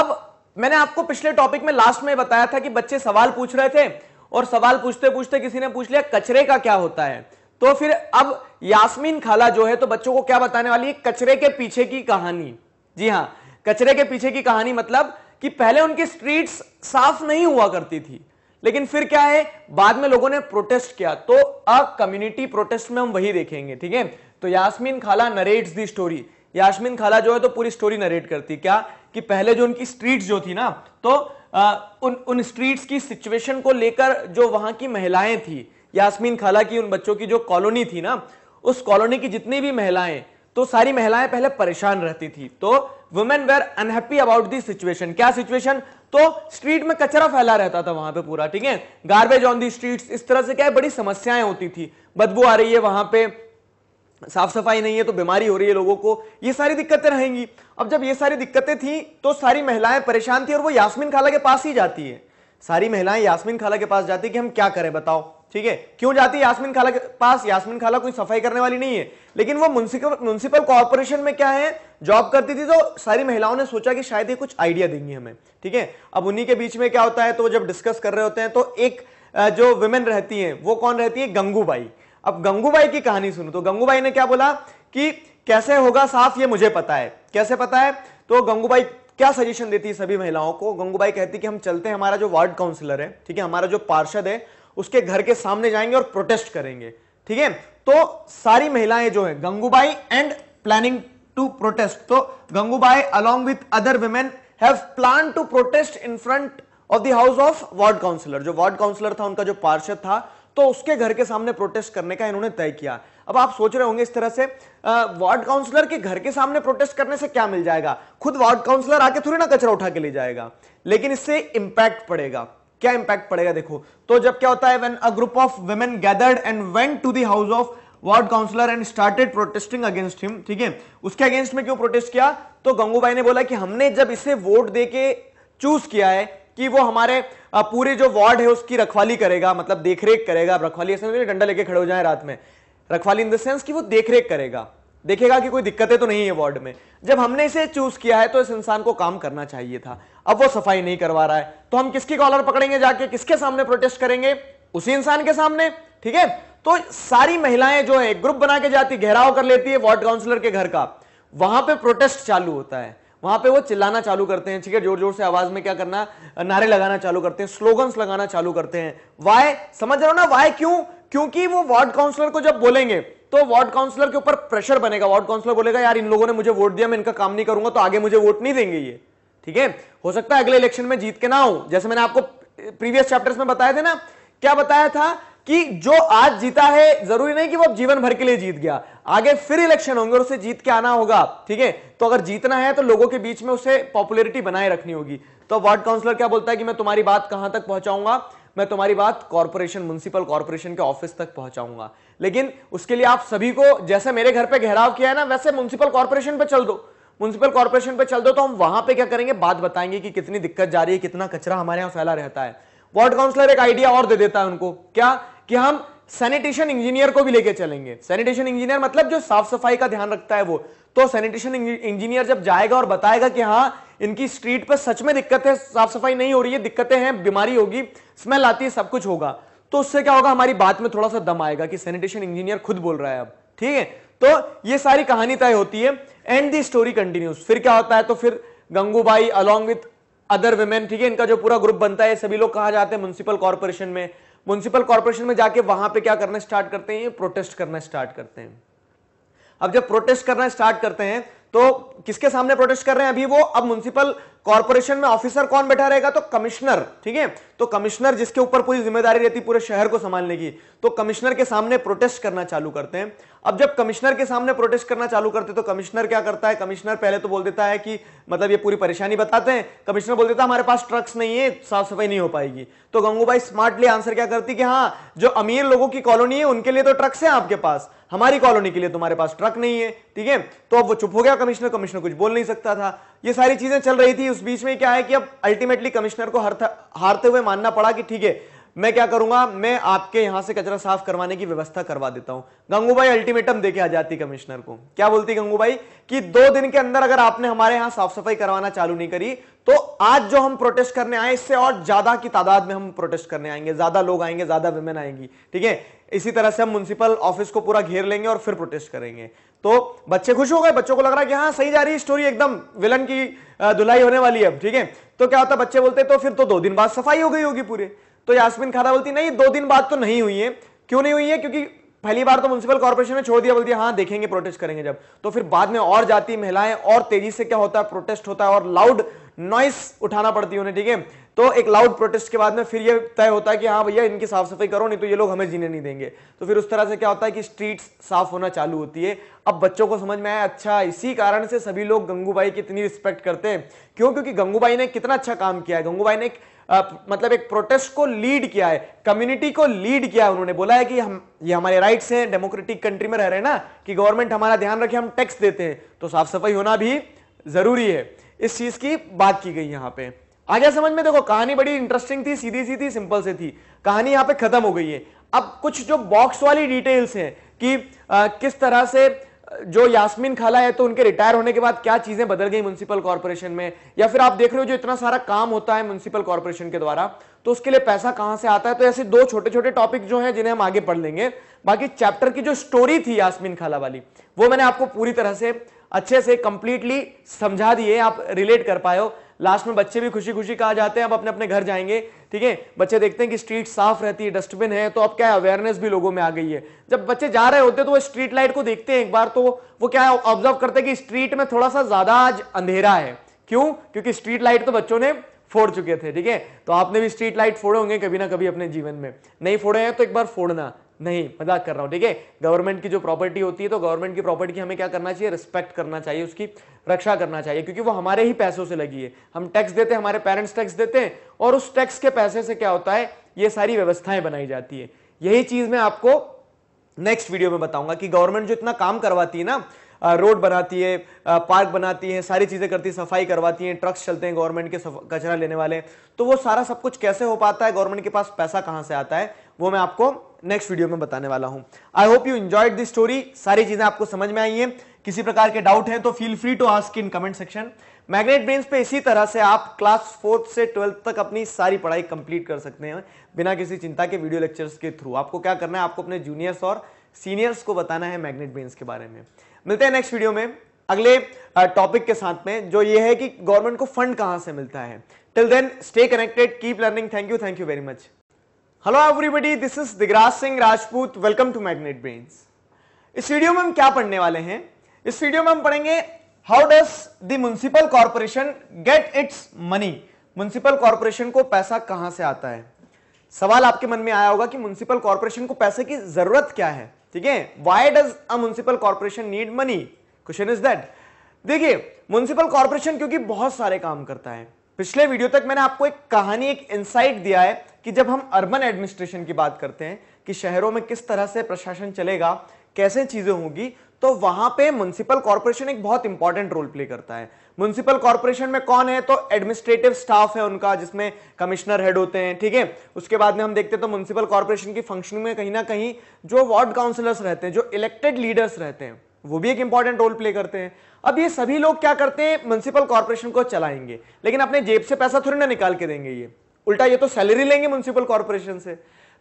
अब मैंने आपको पिछले टॉपिक में लास्ट में बताया था कि बच्चे सवाल पूछ रहे थे और सवाल पूछते पूछते किसी ने पूछ लिया कचरे का क्या होता है तो फिर अब यास्मीन खाला जो है तो बच्चों को क्या बताने वाली है कचरे के पीछे की कहानी जी हाँ कचरे के पीछे की कहानी मतलब कि पहले उनकी स्ट्रीट्स साफ नहीं हुआ करती थी लेकिन फिर क्या है बाद में लोगों ने प्रोटेस्ट किया तो अब कम्युनिटी प्रोटेस्ट में हम वही देखेंगे ठीक है तो यास्मीन खाला नरेट्स दी स्टोरी यास्मीन खाला जो है तो पूरी स्टोरी नरेट करती क्या कि पहले जो उनकी स्ट्रीट्स जो थी ना तो आ, उन उन स्ट्रीट्स की सिचुएशन को लेकर जो वहां की महिलाएं थी यास्मीन खाला की उन बच्चों की जो कॉलोनी थी ना उस कॉलोनी की जितनी भी महिलाएं तो सारी महिलाएं पहले परेशान रहती थी तो women were unhappy about the situation क्या सिचुएशन तो स्ट्रीट में कचरा फैला रहता था वहां पे पूरा ठीक है गार्बेज ऑन दी स्ट्रीट्स इस तरह से क्या है बड़ी समस्याएं होती थी बदबू आ रही है वहां पे साफ सफाई नहीं है तो बीमारी हो रही है लोगों को ये सारी दिक्कतें रहेंगी अब जब ये सारी दिक्कतें थी तो सारी महिलाएं परेशान थी और वो यासमिन खाला के पास ही जाती है सारी महिलाएं यासमिन खाला के पास जाती है कि हम क्या करें बताओ ठीक है क्यों जाती है यासमिन खाला के पास यासमिन खाला कोई सफाई करने वाली नहीं है लेकिन वो म्यूनसिपल कॉर्पोरेशन में क्या है जॉब करती थी तो सारी महिलाओं ने सोचा कि शायद ये कुछ आइडिया देंगी हमें ठीक है अब उन्हीं के बीच में क्या होता है तो जब डिस्कस कर रहे होते हैं तो एक जो वुमेन रहती है वो कौन रहती है गंगूबाई अब गंगूबाई की कहानी सुनो तो गंगूबाई ने क्या बोला कि कैसे होगा साफ ये मुझे पता है कैसे पता है तो गंगूबाई क्या सजेशन देती है सभी महिलाओं को गंगूबाई कहती कि हम चलते हैं हमारा जो वार्ड काउंसिलर है ठीक है हमारा जो पार्षद है उसके घर के सामने जाएंगे और प्रोटेस्ट करेंगे ठीक है तो सारी महिलाएं जो है Gangubai and planning to protest तो Gangubai along with other women have plan to protest in front of the house of ward councillor जो वार्ड काउंसिलर था उनका जो पार्षद था तो उसके घर के सामने प्रोटेस्ट करने का इन्होंने तय किया अब आप सोच रहे होंगे इस तरह से वार्ड काउंसलर के घर के सामने प्रोटेस्ट करने से क्या मिल जाएगा खुद वार्ड काउंसलर आके थोड़ी ना कचरा उठा के ले जाएगा लेकिन इससे इंपैक्ट पड़ेगा क्या इंपैक्ट पड़ेगा देखो तो जब क्या होता है when a group of women gathered and went to the house of ward councillor and started protesting against him ठीक है उसके अगेंस्ट में क्यों प्रोटेस्ट किया तो गंगूबाई ने बोला कि हमने जब इसे वोट दे के चूज किया है कि वो हमारे पूरे जो वार्ड है उसकी रखवाली करेगा मतलब देखरेख करेगा रखवाली ऐसे डंडा लेके खड़े हो जाए रात में रखवाली इन द सेंस कि वो देखरेख करेगा देखेगा कि कोई दिक्कतें तो नहीं है वार्ड में जब हमने इसे चूज किया है तो इस इंसान को काम करना चाहिए था अब वो सफाई नहीं करवा रहा है तो हम किसकी कॉलर पकड़ेंगे जाके किसके सामने प्रोटेस्ट करेंगे उसी इंसान के सामने ठीक है तो सारी महिलाएं जो है ग्रुप बना के जाती घेराव कर लेती है वार्ड काउंसिलर के घर का वहां पर प्रोटेस्ट चालू होता है वहां पे वो चिल्लाना चालू करते हैं ठीक है जोर जोर से आवाज में क्या करना नारे लगाना चालू करते हैं स्लोगन्स लगाना चालू करते हैं वाय समझ रहे हो ना वाय क्यों क्योंकि वो वार्ड काउंसिलर को जब बोलेंगे तो वार्ड काउंसलर के ऊपर प्रेशर बनेगा वार्ड काउंसलर बोलेगा यार इन लोगों ने मुझे वोट दिया मैं इनका काम नहीं करूंगा तो आगे मुझे वोट नहीं देंगे ये ठीक है हो सकता है अगले इलेक्शन में जीत के ना हो जैसे मैंने आपको प्रीवियस चैप्टर्स में बताया थे ना क्या बताया था कि जो आज जीता है जरूरी नहीं कि वो जीवन भर के लिए जीत गया आगे फिर इलेक्शन होंगे और उसे जीत के आना होगा ठीक है तो अगर जीतना है तो लोगों के बीच में उसे पॉपुलैरिटी बनाए रखनी होगी तो वार्ड काउंसलर क्या बोलता है कि मैं तुम्हारी बात कहां तक पहुंचाऊंगा मैं तुम्हारी बात कॉर्पोरेशन म्यूनसिपल कॉर्पोरेशन के ऑफिस तक पहुंचाऊंगा लेकिन उसके लिए आप सभी को जैसे मेरे घर पे घेराव किया है ना वैसे म्यूनसिपल कॉर्पोरेशन पे चल दो म्यूनसिपल कॉर्पोरेशन पे चल दो तो हम वहां पे क्या करेंगे बात बताएंगे कि कितनी दिक्कत जा रही है कितना कचरा हमारे यहाँ फैला रहता है वार्ड काउंसिलर एक आइडिया और दे देता है उनको क्या कि हम सैनिटेशन इंजीनियर को भी लेके चलेंगे सैनिटेशन इंजीनियर मतलब जो साफ सफाई का ध्यान रखता है वो तो सैनिटेशन इंजीनियर जब जाएगा और बताएगा कि हाँ इनकी स्ट्रीट पर सच में दिक्कत है साफ सफाई नहीं हो रही है दिक्कतें हैं बीमारी होगी स्मेल आती है सब कुछ होगा तो उससे क्या होगा हमारी बात में थोड़ा सा दम आएगा कि सैनिटेशन इंजीनियर खुद बोल रहा है अब ठीक है तो ये सारी कहानी तय होती है एंड दी स्टोरी कंटिन्यूस फिर क्या होता है तो फिर Gangubai along with other women ठीक है इनका जो पूरा ग्रुप बनता है सभी लोग कहा जाते हैं म्यूनसिपल कॉरपोरेशन में म्यूनसिपल कॉरपोरेशन में जाके वहां पे क्या करना स्टार्ट करते हैं प्रोटेस्ट करना स्टार्ट करते हैं अब जब प्रोटेस्ट करना स्टार्ट करते हैं तो किसके सामने प्रोटेस्ट कर रहे हैं अभी वो अब म्यूनसिपल कॉर्पोरेशन में ऑफिसर कौन बैठा रहेगा तो कमिश्नर ठीक है तो कमिश्नर जिसके ऊपर पूरी जिम्मेदारी रहती पूरे शहर को संभालने की तो कमिश्नर के सामने प्रोटेस्ट करना चालू करते हैं अब जब कमिश्नर के सामने प्रोटेस्ट करना चालू करते तो कमिश्नर क्या करता है कमिश्नर पहले तो बोल देता है कि मतलब ये पूरी परेशानी बताते हैं कमिश्नर बोल देता है हमारे पास ट्रक्स नहीं है साफ सफाई नहीं हो पाएगी तो गंगूबाई स्मार्टली आंसर क्या करती कि हाँ जो अमीर लोगों की कॉलोनी है उनके लिए तो ट्रक्स है आपके पास हमारी कॉलोनी के लिए तुम्हारे पास ट्रक नहीं है ठीक है तो अब वो चुप हो गया कमिश्नर कमिश्नर कुछ बोल नहीं सकता था ये सारी चीजें चल रही थी उस बीच में क्या है कि अब अल्टीमेटली कमिश्नर को हारते हुए मानना पड़ा कि ठीक है मैं क्या करूंगा मैं आपके यहां से कचरा साफ करवाने की व्यवस्था करवा देता हूं गंगूबाई अल्टीमेटम देके आ जाती कमिश्नर को क्या बोलती गंगूबाई कि दो दिन के अंदर अगर आपने हमारे यहां साफ सफाई करवाना चालू नहीं करी तो आज जो हम प्रोटेस्ट करने आए इससे और ज्यादा की तादाद में हम प्रोटेस्ट करने आएंगे ज्यादा लोग आएंगे ज्यादा वेमेन आएंगी ठीक है इसी तरह से हम म्यूनसिपल ऑफिस को पूरा घेर लेंगे और फिर प्रोटेस्ट करेंगे तो बच्चे खुश हो गए बच्चों को लग रहा है कि हाँ सही जा रही है स्टोरी एकदम विलन की धुलाई होने वाली है ठीक है तो क्या होता है बच्चे बोलते तो फिर तो दो दिन बाद सफाई हो गई होगी पूरे तो यास्मिन खारा बोलती नहीं दो दिन बाद तो नहीं हुई है क्यों नहीं हुई है क्योंकि पहली बार तो म्यूनसिपल कॉर्पोरेशन में छोड़ दिया बोल दिया हाँ देखेंगे प्रोटेस्ट करेंगे जब तो फिर बाद में और जाती महिलाएं और तेजी से क्या होता है प्रोटेस्ट होता है और लाउड नॉइस उठाना पड़ती है उन्हें ठीक है तो एक लाउड प्रोटेस्ट के बाद में फिर ये तय होता है कि हाँ भैया इनकी साफ सफाई करो नहीं तो ये लोग हमें जीने नहीं देंगे तो फिर उस तरह से क्या होता है कि स्ट्रीट्स साफ होना चालू होती है अब बच्चों को समझ में आया अच्छा इसी कारण से सभी लोग गंगूबाई की इतनी रिस्पेक्ट करते हैं क्यों क्योंकि गंगूबाई ने कितना अच्छा काम किया है गंगूबाई ने मतलब एक प्रोटेस्ट को लीड किया है कम्युनिटी को लीड किया है उन्होंने बोला है कि हम ये हमारे राइट्स हैं डेमोक्रेटिक कंट्री में रह रहे हैं ना कि गवर्नमेंट हमारा ध्यान रखे हम टैक्स देते हैं तो साफ सफाई होना भी जरूरी है इस चीज की बात की गई यहां पर आ गया समझ में देखो कहानी बड़ी इंटरेस्टिंग थी सीधी सी थी सिंपल से थी कहानी यहां पर खत्म हो गई है अब कुछ जो बॉक्स वाली डिटेल्स है कि आ, किस तरह से जो यास्मीन खाला है तो उनके रिटायर होने के बाद क्या चीजें बदल गई म्यूनसिपल कॉर्पोरेशन में या फिर आप देख रहे हो जो इतना सारा काम होता है म्यूनसिपल कॉर्पोरेशन के द्वारा तो उसके लिए पैसा कहां से आता है तो ऐसे दो छोटे छोटे टॉपिक जो हैं जिन्हें हम आगे पढ़ लेंगे बाकी चैप्टर की जो स्टोरी थी यासमिन खाला वाली वो मैंने आपको पूरी तरह से अच्छे से कंप्लीटली समझा दिए आप रिलेट कर पाए हो लास्ट में बच्चे भी खुशी खुशी कहा जाते हैं अब अपने अपने घर जाएंगे ठीक है बच्चे देखते हैं कि स्ट्रीट साफ रहती है डस्टबिन है तो अब क्या अवेयरनेस भी लोगों में आ गई है जब बच्चे जा रहे होते हैं तो वो स्ट्रीट लाइट को देखते हैं एक बार तो वो क्या ऑब्जर्व करते हैं कि स्ट्रीट में थोड़ा सा ज्यादा आज अंधेरा है क्यों क्योंकि स्ट्रीट लाइट तो बच्चों ने फोड़ चुके थे ठीक है तो आपने भी स्ट्रीट लाइट फोड़े होंगे कभी ना कभी अपने जीवन में नहीं फोड़े हैं तो एक बार फोड़ना नहीं मजाक कर रहा हूँ ठीक है गवर्नमेंट की जो प्रॉपर्टी होती है तो गवर्नमेंट की प्रॉपर्टी की हमें क्या करना चाहिए रिस्पेक्ट करना चाहिए उसकी रक्षा करना चाहिए क्योंकि वो हमारे ही पैसों से लगी है हम टैक्स देते हैं हमारे पेरेंट्स टैक्स देते हैं और उस टैक्स के पैसे से क्या होता है ये सारी व्यवस्थाएं बनाई जाती है यही चीज मैं आपको नेक्स्ट वीडियो में बताऊंगा कि गवर्नमेंट जो इतना काम करवाती है ना रोड बनाती है पार्क बनाती है सारी चीज़ें करती है सफाई करवाती है ट्रक्स चलते हैं गवर्नमेंट के कचरा लेने वाले तो वो सारा सब कुछ कैसे हो पाता है गवर्नमेंट के पास पैसा कहाँ से आता है वो मैं आपको नेक्स्ट वीडियो में बताने वाला हूं I hope you enjoyed this story सारी चीजें आपको समझ में आई हैं किसी प्रकार के डाउट हैं तो feel free to ask in comment section Magnet Brain पे इसी तरह से आप क्लास फोर्थ से ट्वेल्थ तक अपनी सारी पढ़ाई कंप्लीट कर सकते हैं बिना किसी चिंता के वीडियो लेक्चर्स के थ्रू आपको क्या करना है आपको अपने जूनियर्स और सीनियर्स को बताना है मैग्नेट ब्रेन के बारे में मिलते हैं नेक्स्ट वीडियो में अगले टॉपिक के साथ में जो ये है कि गवर्नमेंट को फंड कहां से मिलता है till then stay connected keep learning thank you thank you very much hello everybody this is Digraj Singh Rajput welcome to Magnet Brains इस वीडियो में हम क्या पढ़ने वाले हैं इस वीडियो में हम पढ़ेंगे how does the municipal corporation get its money municipal corporation को पैसा कहां से आता है सवाल आपके मन में आया होगा कि म्यूनिसिपल कॉरपोरेशन को पैसे की जरूरत क्या है ठीक है why does a municipal corporation need money question is that देखिए म्यूनिसिपल कॉरपोरेशन क्योंकि बहुत सारे काम करता है पिछले वीडियो तक मैंने आपको एक कहानी एक इंसाइट दिया है कि जब हम अर्बन एडमिनिस्ट्रेशन की बात करते हैं कि शहरों में किस तरह से प्रशासन चलेगा कैसे चीजें होंगी तो वहां पे म्यूनसिपल कॉरपोरेशन एक बहुत इंपॉर्टेंट रोल प्ले करता है म्यूनसिपल कॉरपोरेशन में कौन है तो एडमिनिस्ट्रेटिव स्टाफ है उनका जिसमें कमिश्नर हेड होते हैं ठीक है उसके बाद में हम देखते हैं तो म्यूनसिपल कॉरपोरेशन की फंक्शनिंग में कहीं ना कहीं जो वार्ड काउंसिलर्स रहते हैं जो इलेक्टेड लीडर्स रहते हैं वो भी एक इंपॉर्टेंट रोल प्ले करते हैं अब ये सभी लोग क्या करते हैं म्यूनसिपल कॉरपोरेशन को चलाएंगे लेकिन अपने जेब से पैसा थोड़ी ना निकाल के देंगे ये उल्टा ये तो सैलरी लेंगे म्यूनसिपल कॉर्पोरेशन से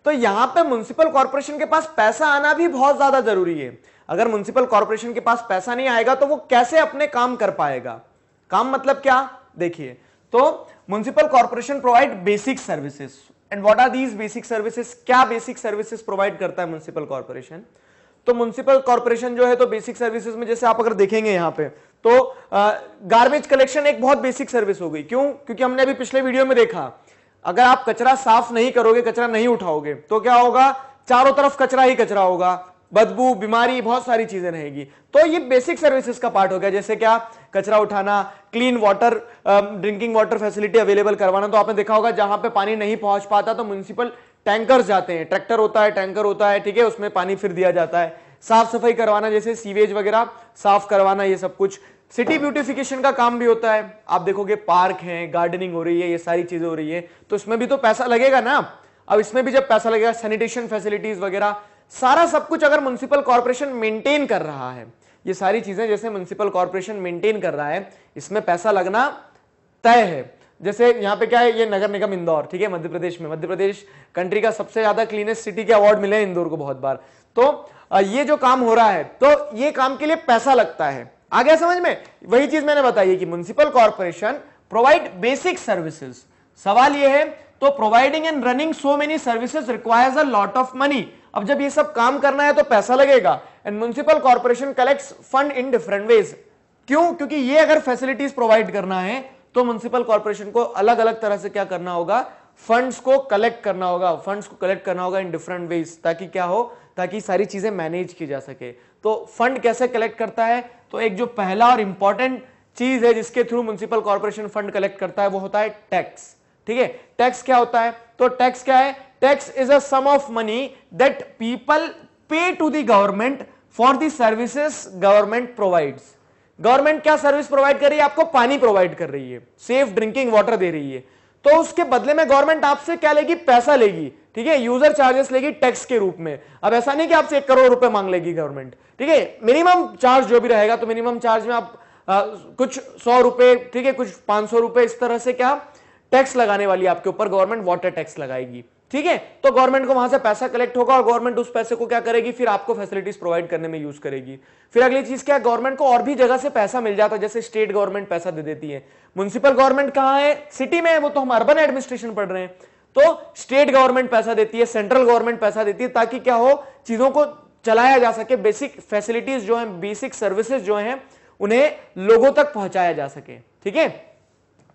तो यहां पे म्यूनसिपल कॉर्पोरेशन के पास पैसा आना भी बहुत ज्यादा जरूरी है अगर म्यूनसिपल कॉर्पोरेशन के पास पैसा नहीं आएगा तो वो कैसे अपने काम कर पाएगा काम मतलब क्या देखिए तो municipal corporation provide basic services and what are these basic services क्या बेसिक सर्विसेज प्रोवाइड करता है म्यूनसिपल कॉर्पोरेशन तो म्यूनसिपल कॉर्पोरेशन जो है तो बेसिक सर्विसेज में जैसे आप अगर देखेंगे यहां पे तो गार्बेज कलेक्शन एक बहुत बेसिक सर्विस हो गई क्यों क्योंकि हमने अभी पिछले वीडियो में देखा अगर आप कचरा साफ नहीं करोगे कचरा नहीं उठाओगे तो क्या होगा चारों तरफ कचरा ही कचरा होगा बदबू बीमारी बहुत सारी चीजें रहेगी तो ये बेसिक सर्विसेज का पार्ट हो गया जैसे क्या कचरा उठाना clean water drinking water facility available करवाना तो आपने देखा होगा जहां पे पानी नहीं पहुंच पाता तो म्यूनिसिपल टैंकर जाते हैं ट्रैक्टर होता है टैंकर होता है ठीक है उसमें पानी फिर दिया जाता है साफ सफाई करवाना जैसे सीवेज वगैरह साफ करवाना ये सब कुछ सिटी ब्यूटिफिकेशन का काम भी होता है आप देखोगे पार्क है गार्डनिंग हो रही है ये सारी चीजें हो रही है तो इसमें भी तो पैसा लगेगा ना अब इसमें भी जब पैसा लगेगा सैनिटेशन फैसिलिटीज वगैरह सारा सब कुछ अगर म्यूनसिपल कॉर्पोरेशन मेंटेन कर रहा है ये सारी चीजें जैसे म्यूनसिपल कॉर्पोरेशन मेंटेन कर रहा है इसमें पैसा लगना तय है जैसे यहाँ पे क्या है ये नगर निगम इंदौर ठीक है मध्य प्रदेश में मध्य प्रदेश कंट्री का सबसे ज्यादा क्लीनेस्ट सिटी के अवार्ड मिले इंदौर को बहुत बार तो ये जो काम हो रहा है तो ये काम के लिए पैसा लगता है आ गया समझ में वही चीज मैंने बताई कि municipal corporation provide basic services सवाल यह है तो providing and running so many services requires a lot of money अब जब ये सब काम करना है तो पैसा लगेगा and municipal corporation collects fund in different ways क्यों क्योंकि ये अगर फैसिलिटीज प्रोवाइड करना है तो म्यूनिसिपल कॉर्पोरेशन को अलग अलग तरह से क्या करना होगा फंड्स को कलेक्ट करना होगा फंड्स को कलेक्ट करना होगा इन डिफरेंट वेज ताकि क्या हो ताकि सारी चीजें मैनेज की जा सके तो फंड कैसे कलेक्ट करता है तो एक जो पहला और इंपॉर्टेंट चीज है जिसके थ्रू म्यूनिसिपल कॉर्पोरेशन फंड कलेक्ट करता है वो होता है टैक्स ठीक है टैक्स क्या होता है तो टैक्स क्या है tax is a sum of money that people pay to the government for the services government provides government क्या सर्विस प्रोवाइड कर रही है आपको पानी प्रोवाइड कर रही है सेफ ड्रिंकिंग वाटर दे रही है तो उसके बदले में गवर्नमेंट आपसे क्या लेगी पैसा लेगी ठीक है यूजर चार्जेस लेगी टैक्स के रूप में अब ऐसा नहीं कि आपसे एक करोड़ रुपए मांग लेगी गवर्नमेंट ठीक है मिनिमम चार्ज जो भी रहेगा तो मिनिमम चार्ज में आप आ, कुछ सौ रुपए ठीक है कुछ पांच सौ रुपए इस तरह से क्या टैक्स लगाने वाली आपके ऊपर गवर्नमेंट वाटर टैक्स लगाएगी ठीक है तो गवर्नमेंट को वहां से पैसा कलेक्ट होगा और गवर्नमेंट उस पैसे को क्या करेगी फिर आपको फैसिलिटीज प्रोवाइड करने में यूज करेगी फिर अगली चीज क्या गवर्नमेंट को और भी जगह से पैसा मिल जाता है जैसे स्टेट गवर्नमेंट पैसा दे देती है म्यूनसिपल गवर्नमेंट कहां है सिटी में है वो तो हम अर्बन एडमिनिस्ट्रेशन पढ़ रहे हैं तो स्टेट गवर्नमेंट पैसा देती है सेंट्रल गवर्नमेंट पैसा देती है ताकि क्या हो चीजों को चलाया जा सके बेसिक फैसिलिटीज जो है बेसिक सर्विसेज जो है उन्हें लोगों तक पहुंचाया जा सके ठीक है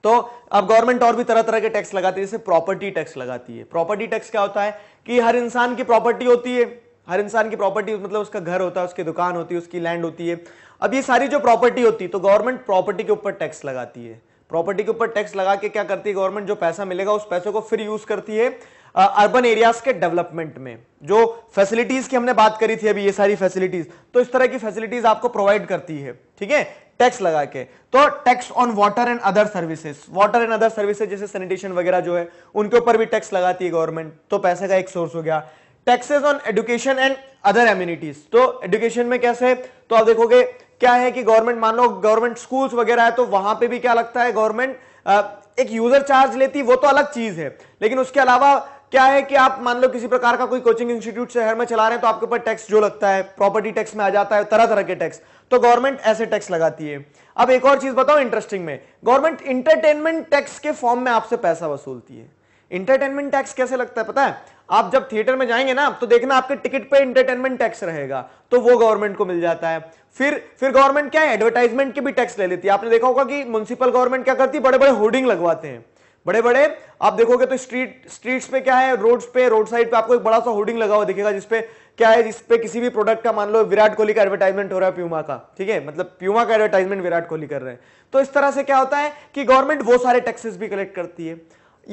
तो अब गवर्नमेंट और भी तरह तरह के टैक्स लगाती है जैसे प्रॉपर्टी टैक्स लगाती है प्रॉपर्टी टैक्स क्या होता है कि हर इंसान की प्रॉपर्टी होती है हर इंसान की प्रॉपर्टी मतलब उसका घर होता है उसकी दुकान होती है उसकी लैंड होती है अब ये सारी जो प्रॉपर्टी होती है तो गवर्नमेंट प्रॉपर्टी के ऊपर टैक्स लगाती है प्रॉपर्टी के ऊपर टैक्स लगा के क्या करती है गवर्नमेंट जो पैसा मिलेगा उस पैसे को फिर यूज करती है अर्बन एरियाज के डेवलपमेंट में जो फैसिलिटीज की हमने बात करी थी अभी ये सारी फैसिलिटीज तो इस तरह की फैसिलिटीज आपको प्रोवाइड करती है ठीक है टैक्स लगा के तो tax on water and other services water and other services जैसे सैनिटेशन वगैरह जो है उनके ऊपर भी टैक्स लगाती है गवर्नमेंट तो पैसे का एक सोर्स हो गया taxes on education and other amenities तो एडुकेशन में कैसे तो आप देखोगे क्या है कि गवर्नमेंट मान लो गवर्नमेंट स्कूल्स वगैरह है तो वहां पे भी क्या लगता है गवर्नमेंट एक यूजर चार्ज लेती वो तो अलग चीज है लेकिन उसके अलावा क्या है कि आप मान लो किसी प्रकार का कोई कोचिंग इंस्टीट्यूट शहर में चला रहे हैं तो आपके ऊपर टैक्स जो लगता है प्रॉपर्टी टैक्स में आ जाता है तरह तरह के टैक्स तो गवर्नमेंट ऐसे टैक्स लगाती है अब एक और चीज बताओ इंटरेस्टिंग में गवर्नमेंट इंटरटेनमेंट टैक्स के फॉर्म में आपसे पैसा वसूलती है इंटरटेनमेंट टैक्स कैसे लगता है पता है आप जब थिएटर में जाएंगे ना तो देखना आपके टिकट पे इंटरटेनमेंट टैक्स रहेगा तो वो गवर्नमेंट को मिल जाता है फिर फिर गवर्नमेंट क्या है एडवर्टाइजमेंट के भी टैक्स ले लेती है आपने देखा होगा कि म्यूनसिपल गवर्नमेंट क्या करती है बड़े बड़े होर्डिंग लगवाते हैं बड़े बड़े आप देखोगे तो स्ट्रीट स्ट्रीट्स पे क्या है रोड्स पे रोड साइड पे आपको एक बड़ा सा होर्डिंग लगा हुआ दिखेगा जिसपे क्या है जिसपे किसी भी प्रोडक्ट का मान लो विराट कोहली का एडवर्टाइजमेंट हो रहा है प्यूमा का ठीक है मतलब प्यूमा का एडवर्टाइजमेंट विराट कोहली कर रहे हैं तो इस तरह से क्या होता है कि गवर्नमेंट वो सारे टैक्सेस भी कलेक्ट करती है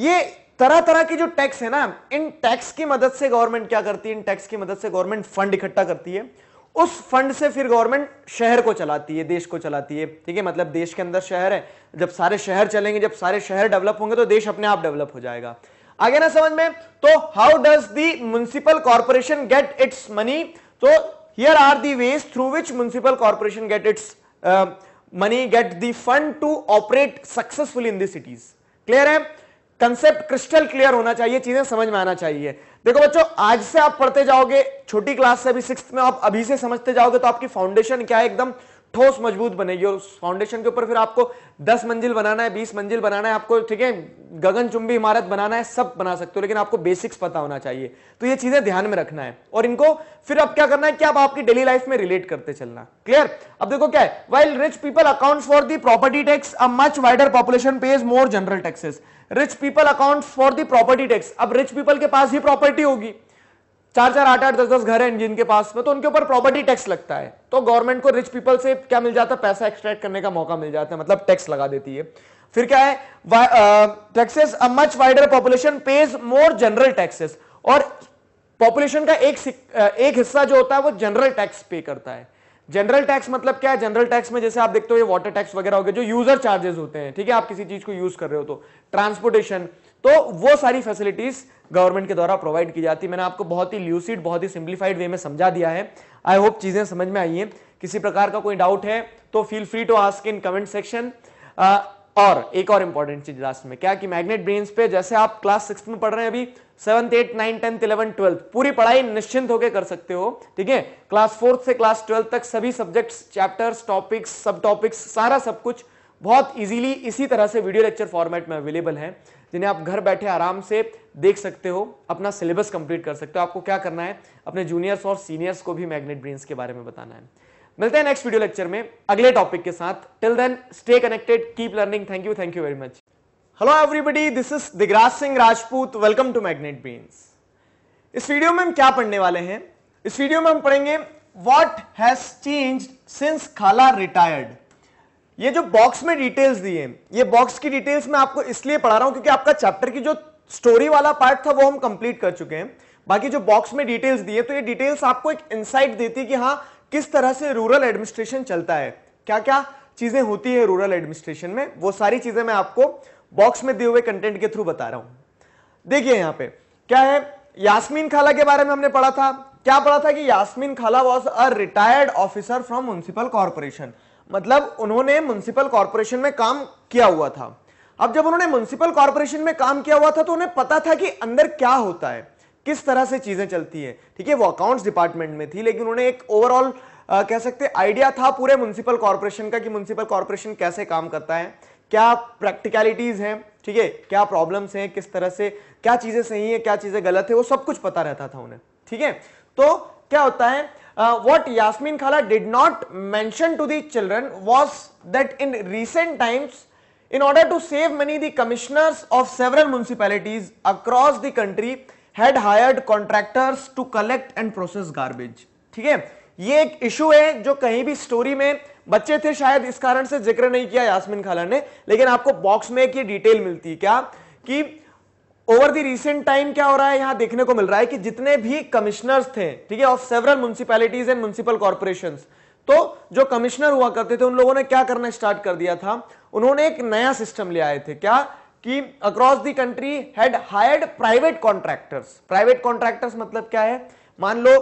ये तरह तरह की जो टैक्स है ना इन टैक्स की मदद से गवर्नमेंट क्या करती है इन टैक्स की मदद से गवर्नमेंट फंड इकट्ठा करती है उस फंड से फिर गवर्नमेंट शहर को चलाती है देश को चलाती है ठीक है मतलब देश के अंदर शहर है जब सारे शहर चलेंगे जब सारे शहर डेवलप होंगे तो देश अपने आप डेवलप हो जाएगा आगे ना समझ में तो how does the municipal corporation get its money तो here are the ways through which municipal corporation get its money get the fund to operate successful in duties clear है कंसेप्ट क्रिस्टल क्लियर होना चाहिए चीजें समझ में आना चाहिए देखो बच्चों आज से आप पढ़ते जाओगे छोटी क्लास से अभी सिक्स में आप अभी से समझते जाओगे तो आपकी फाउंडेशन क्या है एकदम ठोस मजबूत बनेगी और उस फाउंडेशन के ऊपर फिर आपको 10 मंजिल बनाना है 20 मंजिल बनाना है आपको ठीक है गगनचुंबी इमारत बनाना है सब बना सकते हो लेकिन आपको बेसिक्स पता होना चाहिए तो ये चीजें ध्यान में रखना है और इनको फिर अब क्या करना है कि आप आपकी डेली लाइफ में रिलेट करते चलना क्लियर अब देखो क्या है while rich people account for the property tax a much wider population pays more general taxes rich people account for the property tax अब रिच पीपल के पास ही प्रॉपर्टी होगी चार चार आठ आठ दस दस घर हैं जिनके पास में तो उनके ऊपर प्रॉपर्टी टैक्स लगता है तो गवर्नमेंट को रिच पीपल से क्या मिल जाता है पैसा एक्सट्रैक्ट करने का मौका मिल जाता है मतलब टैक्स लगा देती है फिर क्या है taxes a much wider population pays more general taxes और पॉपुलेशन का एक एक हिस्सा जो होता है वो जनरल टैक्स पे करता है जनरल टैक्स मतलब क्या है जनरल टैक्स में जैसे आप देखते हो ये वाटर टैक्स वगैरह हो गए जो यूजर चार्जेस होते हैं ठीक है आप किसी चीज को यूज कर रहे हो तो ट्रांसपोर्टेशन तो वो सारी फैसिलिटीज गवर्नमेंट के द्वारा प्रोवाइड की जाती है मैंने आपको बहुत ही ल्यूसिड बहुत ही सिंप्लीफाइड वे में समझा दिया है आई होप चीजें समझ में आई है किसी प्रकार का कोई डाउट है तो feel free to ask in comment section और एक और इंपॉर्टेंट चीज लास्ट में क्या कि मैग्नेट ब्रेन पे जैसे आप क्लास सिक्स में पढ़ रहे हैं अभी seventh eight nine tenth eleven twelfth पूरी पढ़ाई निश्चिंत होकर कर सकते हो ठीक है क्लास फोर्थ से क्लास ट्वेल्थ तक सभी सब्जेक्ट्स चैप्टर्स टॉपिक्स सब टॉपिक्स सारा सब कुछ बहुत इजीली इसी तरह से वीडियो लेक्चर फॉर्मेट में अवेलेबल है जिन्हें आप घर बैठे आराम से देख सकते हो अपना सिलेबस कंप्लीट कर सकते हो आपको क्या करना है अपने जूनियर्स और सीनियर्स को भी मैग्नेट ब्रेन्स के बारे में बताना है मिलते हैं नेक्स्ट वीडियो लेक्चर में अगले टॉपिक के साथ till then stay connected keep learning thank you thank you very much hello everybody this is Digraj Singh Rajput welcome to Magnet Brains इस वीडियो में हम क्या पढ़ने वाले हैं इस वीडियो में हम पढ़ेंगे व्हाट हैज चेंज्ड सिंस खाला रिटायर्ड ये जो बॉक्स में डिटेल्स दिए ये बॉक्स की डिटेल्स मैं आपको इसलिए पढ़ा रहा हूं क्योंकि आपका चैप्टर की जो स्टोरी वाला पार्ट था वो हम कंप्लीट कर चुके हैं बाकी जो बॉक्स में डिटेल्स दिए तो ये डिटेल्स आपको एक इंसाइट देती है कि हाँ किस तरह से रूरल एडमिनिस्ट्रेशन चलता है क्या क्या चीजें होती है रूरल एडमिनिस्ट्रेशन में वो सारी चीजें मैं आपको बॉक्स में दिए हुए कंटेंट के थ्रू बता रहा हूं देखिए यहां पे क्या है यास्मीन खाला के बारे में हमने पढ़ा था क्या पढ़ा था कि यास्मीन खाला was a retired officer from municipal corporation मतलब उन्होंने म्यूनसिपल कॉरपोरेशन में काम किया हुआ था अब जब उन्होंने म्यूनसिपल कॉर्पोरेशन में काम किया हुआ था तो उन्हें पता था कि अंदर क्या होता है किस तरह से चीजें चलती है ठीक है वो अकाउंट्स डिपार्टमेंट में थी लेकिन उन्हें एक ओवरऑल कह सकते आइडिया था पूरे म्यूनसिपल कॉरपोरेशन का कि म्यूनसिपल कॉर्पोरेशन कैसे काम करता है क्या प्रैक्टिकलिटीज हैं ठीक है क्या प्रॉब्लम्स हैं किस तरह से क्या चीजें सही है क्या चीजें गलत है वो सब कुछ पता रहता था उन्हें ठीक है तो क्या होता है वॉट uh, खाला did not mention to the children was that in recent times in order to save money commissioners of several municipalities across the country had hired contractors to collect and process garbage ठीक है ये एक issue है जो कहीं भी story में बच्चे थे शायद इस कारण से जिक्र नहीं किया यास्मिन खाला ने लेकिन आपको बॉक्स में एक ये डिटेल मिलती है क्या कि ओवर दी रिसेंट टाइम क्या हो रहा है यहां देखने को मिल रहा है कि जितने भी कमिश्नर्स थे ठीक है of several municipalities and municipal corporation तो जो कमिश्नर हुआ करते थे उन लोगों ने क्या करना स्टार्ट कर दिया था उन्होंने एक नया सिस्टम ले आए थे क्या कि across the country had hired private contractors private contractors मतलब क्या है मान लो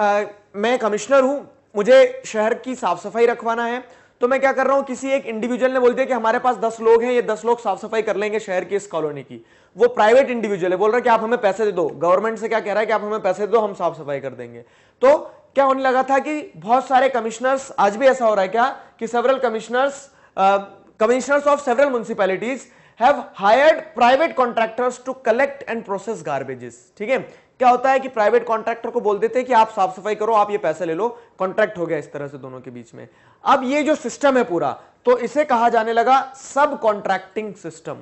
आ, मैं कमिश्नर हूं मुझे शहर की साफ सफाई रखवाना है तो मैं क्या कर रहा हूं किसी एक इंडिविजुअल ने बोल दिया कि हमारे पास दस लोग हैं ये दस लोग साफ सफाई कर लेंगे शहर की इस कॉलोनी की वो प्राइवेट इंडिविजुअल है बोल रहा है कि आप हमें पैसे दे दो गवर्नमेंट से क्या कह रहा है कि आप हमें पैसे दे दो हम साफ सफाई कर देंगे तो क्या होने लगा था कि बहुत सारे कमिश्नर्स आज भी ऐसा हो रहा है क्या कि several commissioners commissioners of several municipalities have hired private contractors to collect and process garbages ठीक है क्या होता है कि प्राइवेट कॉन्ट्रैक्टर को बोल देते हैं कि आप साफ सफाई करो आप ये पैसा ले लो कॉन्ट्रैक्ट हो गया इस तरह से दोनों के बीच में अब ये जो सिस्टम है पूरा तो इसे कहा जाने लगा subcontracting system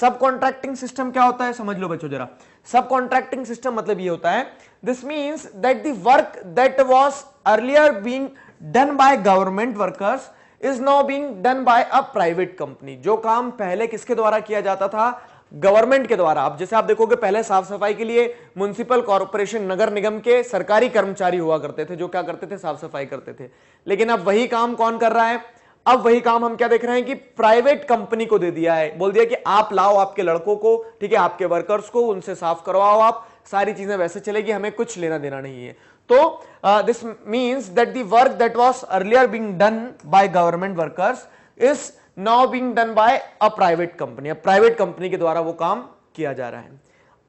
subcontracting system क्या होता है समझ लो बच्चों जरा सब कॉन्ट्रैक्टिंग सिस्टम मतलब ये होता है this means that the work that was earlier being done by government workers is now being done by a private company जो काम पहले किसके द्वारा किया जाता था गवर्नमेंट के द्वारा आप जैसे आप देखोगे पहले साफ सफाई के लिए म्यूनसिपल कॉरपोरेशन नगर निगम के सरकारी कर्मचारी हुआ करते थे जो क्या करते थे साफ सफाई करते थे लेकिन अब वही काम कौन कर रहा है अब वही काम हम क्या देख रहे हैं कि प्राइवेट कंपनी को दे दिया है बोल दिया कि आप लाओ आपके लड़कों को ठीक है आपके वर्कर्स को उनसे साफ करवाओ आप सारी चीजें वैसे चलेगी हमें कुछ लेना देना नहीं है तो this means that the work that was earlier being done by government workers is now being done by a private company private company के द्वारा वो काम किया जा रहा है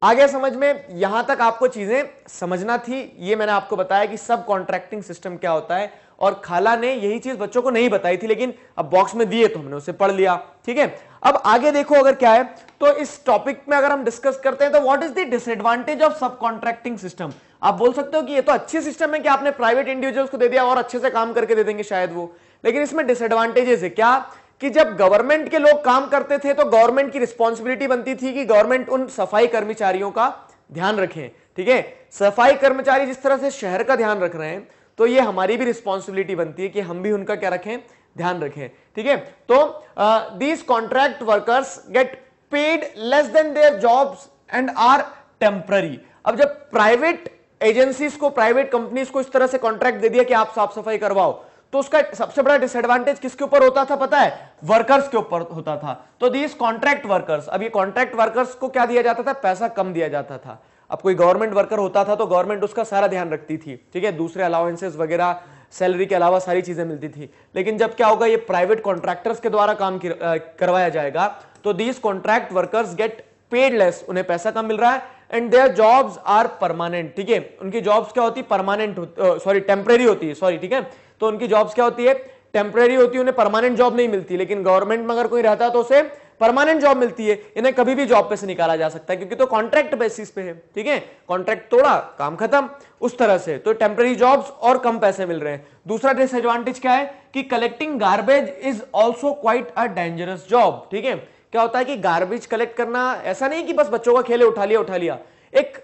आगे समझ में यहां तक आपको चीजें समझना थी ये मैंने आपको बताया कि सब कॉन्ट्रैक्टिंग सिस्टम क्या होता है और खाला ने यही चीज बच्चों को नहीं बताई थी लेकिन अब बॉक्स में दिए तो हमने उसे पढ़ लिया ठीक है अब आगे देखो अगर क्या है तो इस टॉपिक में अगर हम डिस्कस करते हैं तो what is the disadvantage of subcontracting system आप बोल सकते हो कि ये तो अच्छी सिस्टम है कि आपने प्राइवेट इंडिविजुअल्स को दे दिया और अच्छे से काम करके दे देंगे शायद वो लेकिन इसमें डिसएडवांटेजेस है क्या कि जब गवर्नमेंट के लोग काम करते थे तो गवर्नमेंट की रिस्पॉन्सिबिलिटी बनती थी कि गवर्नमेंट उन सफाई कर्मचारियों का ध्यान रखें ठीक है सफाई कर्मचारी जिस तरह से शहर का ध्यान रख रहे हैं तो ये हमारी भी रिस्पॉन्सिबिलिटी बनती है कि हम भी उनका क्या रखें ध्यान रखें ठीक है तो these contract workers get paid less than their jobs and are temporary अब जब प्राइवेट एजेंसीज को प्राइवेट कंपनीज को इस तरह से कॉन्ट्रैक्ट दे दिया कि आप साफ सफाई करवाओ तो उसका सबसे बड़ा डिसएडवांटेज किसके ऊपर होता था पता है वर्कर्स के ऊपर होता था तो दीज कॉन्ट्रैक्ट वर्कर्स अब ये कॉन्ट्रैक्ट वर्कर्स को क्या दिया जाता था पैसा कम दिया जाता था अब कोई गवर्नमेंट वर्कर होता था तो गवर्नमेंट उसका सारा ध्यान रखती थी ठीक है दूसरे अलाउंसेस वगैरह सैलरी के अलावा सारी चीजें मिलती थी लेकिन जब क्या होगा ये प्राइवेट कॉन्ट्रैक्टर्स के द्वारा काम करवाया जाएगा तो these contract workers get paid less उन्हें पैसा कम मिल रहा है and their jobs are permanent ठीक है उनकी जॉब्स क्या होती परमानेंट सॉरी टेम्परेरी होती है सॉरी ठीक है तो उनकी जॉब्स क्या होती है टेम्प्रेरी होती है उन्हें परमानेंट जॉब नहीं मिलती लेकिन गवर्नमेंट में अगर कोई रहता तो उसे परमानेंट जॉब मिलती है इन्हें कभी भी जॉब पे से निकाला जा सकता है क्योंकि तो कॉन्ट्रैक्ट बेसिस पे है ठीक है कॉन्ट्रैक्ट तोड़ा काम खत्म उस तरह से तो टेम्प्रेरी जॉब्स और कम पैसे मिल रहे हैं दूसरा डिसएडवांटेज क्या है कि collecting garbage is also quite a dangerous job ठीक है क्या होता है कि गार्बेज कलेक्ट करना ऐसा नहीं कि बस बच्चों का खेले उठा लिया उठा लिया एक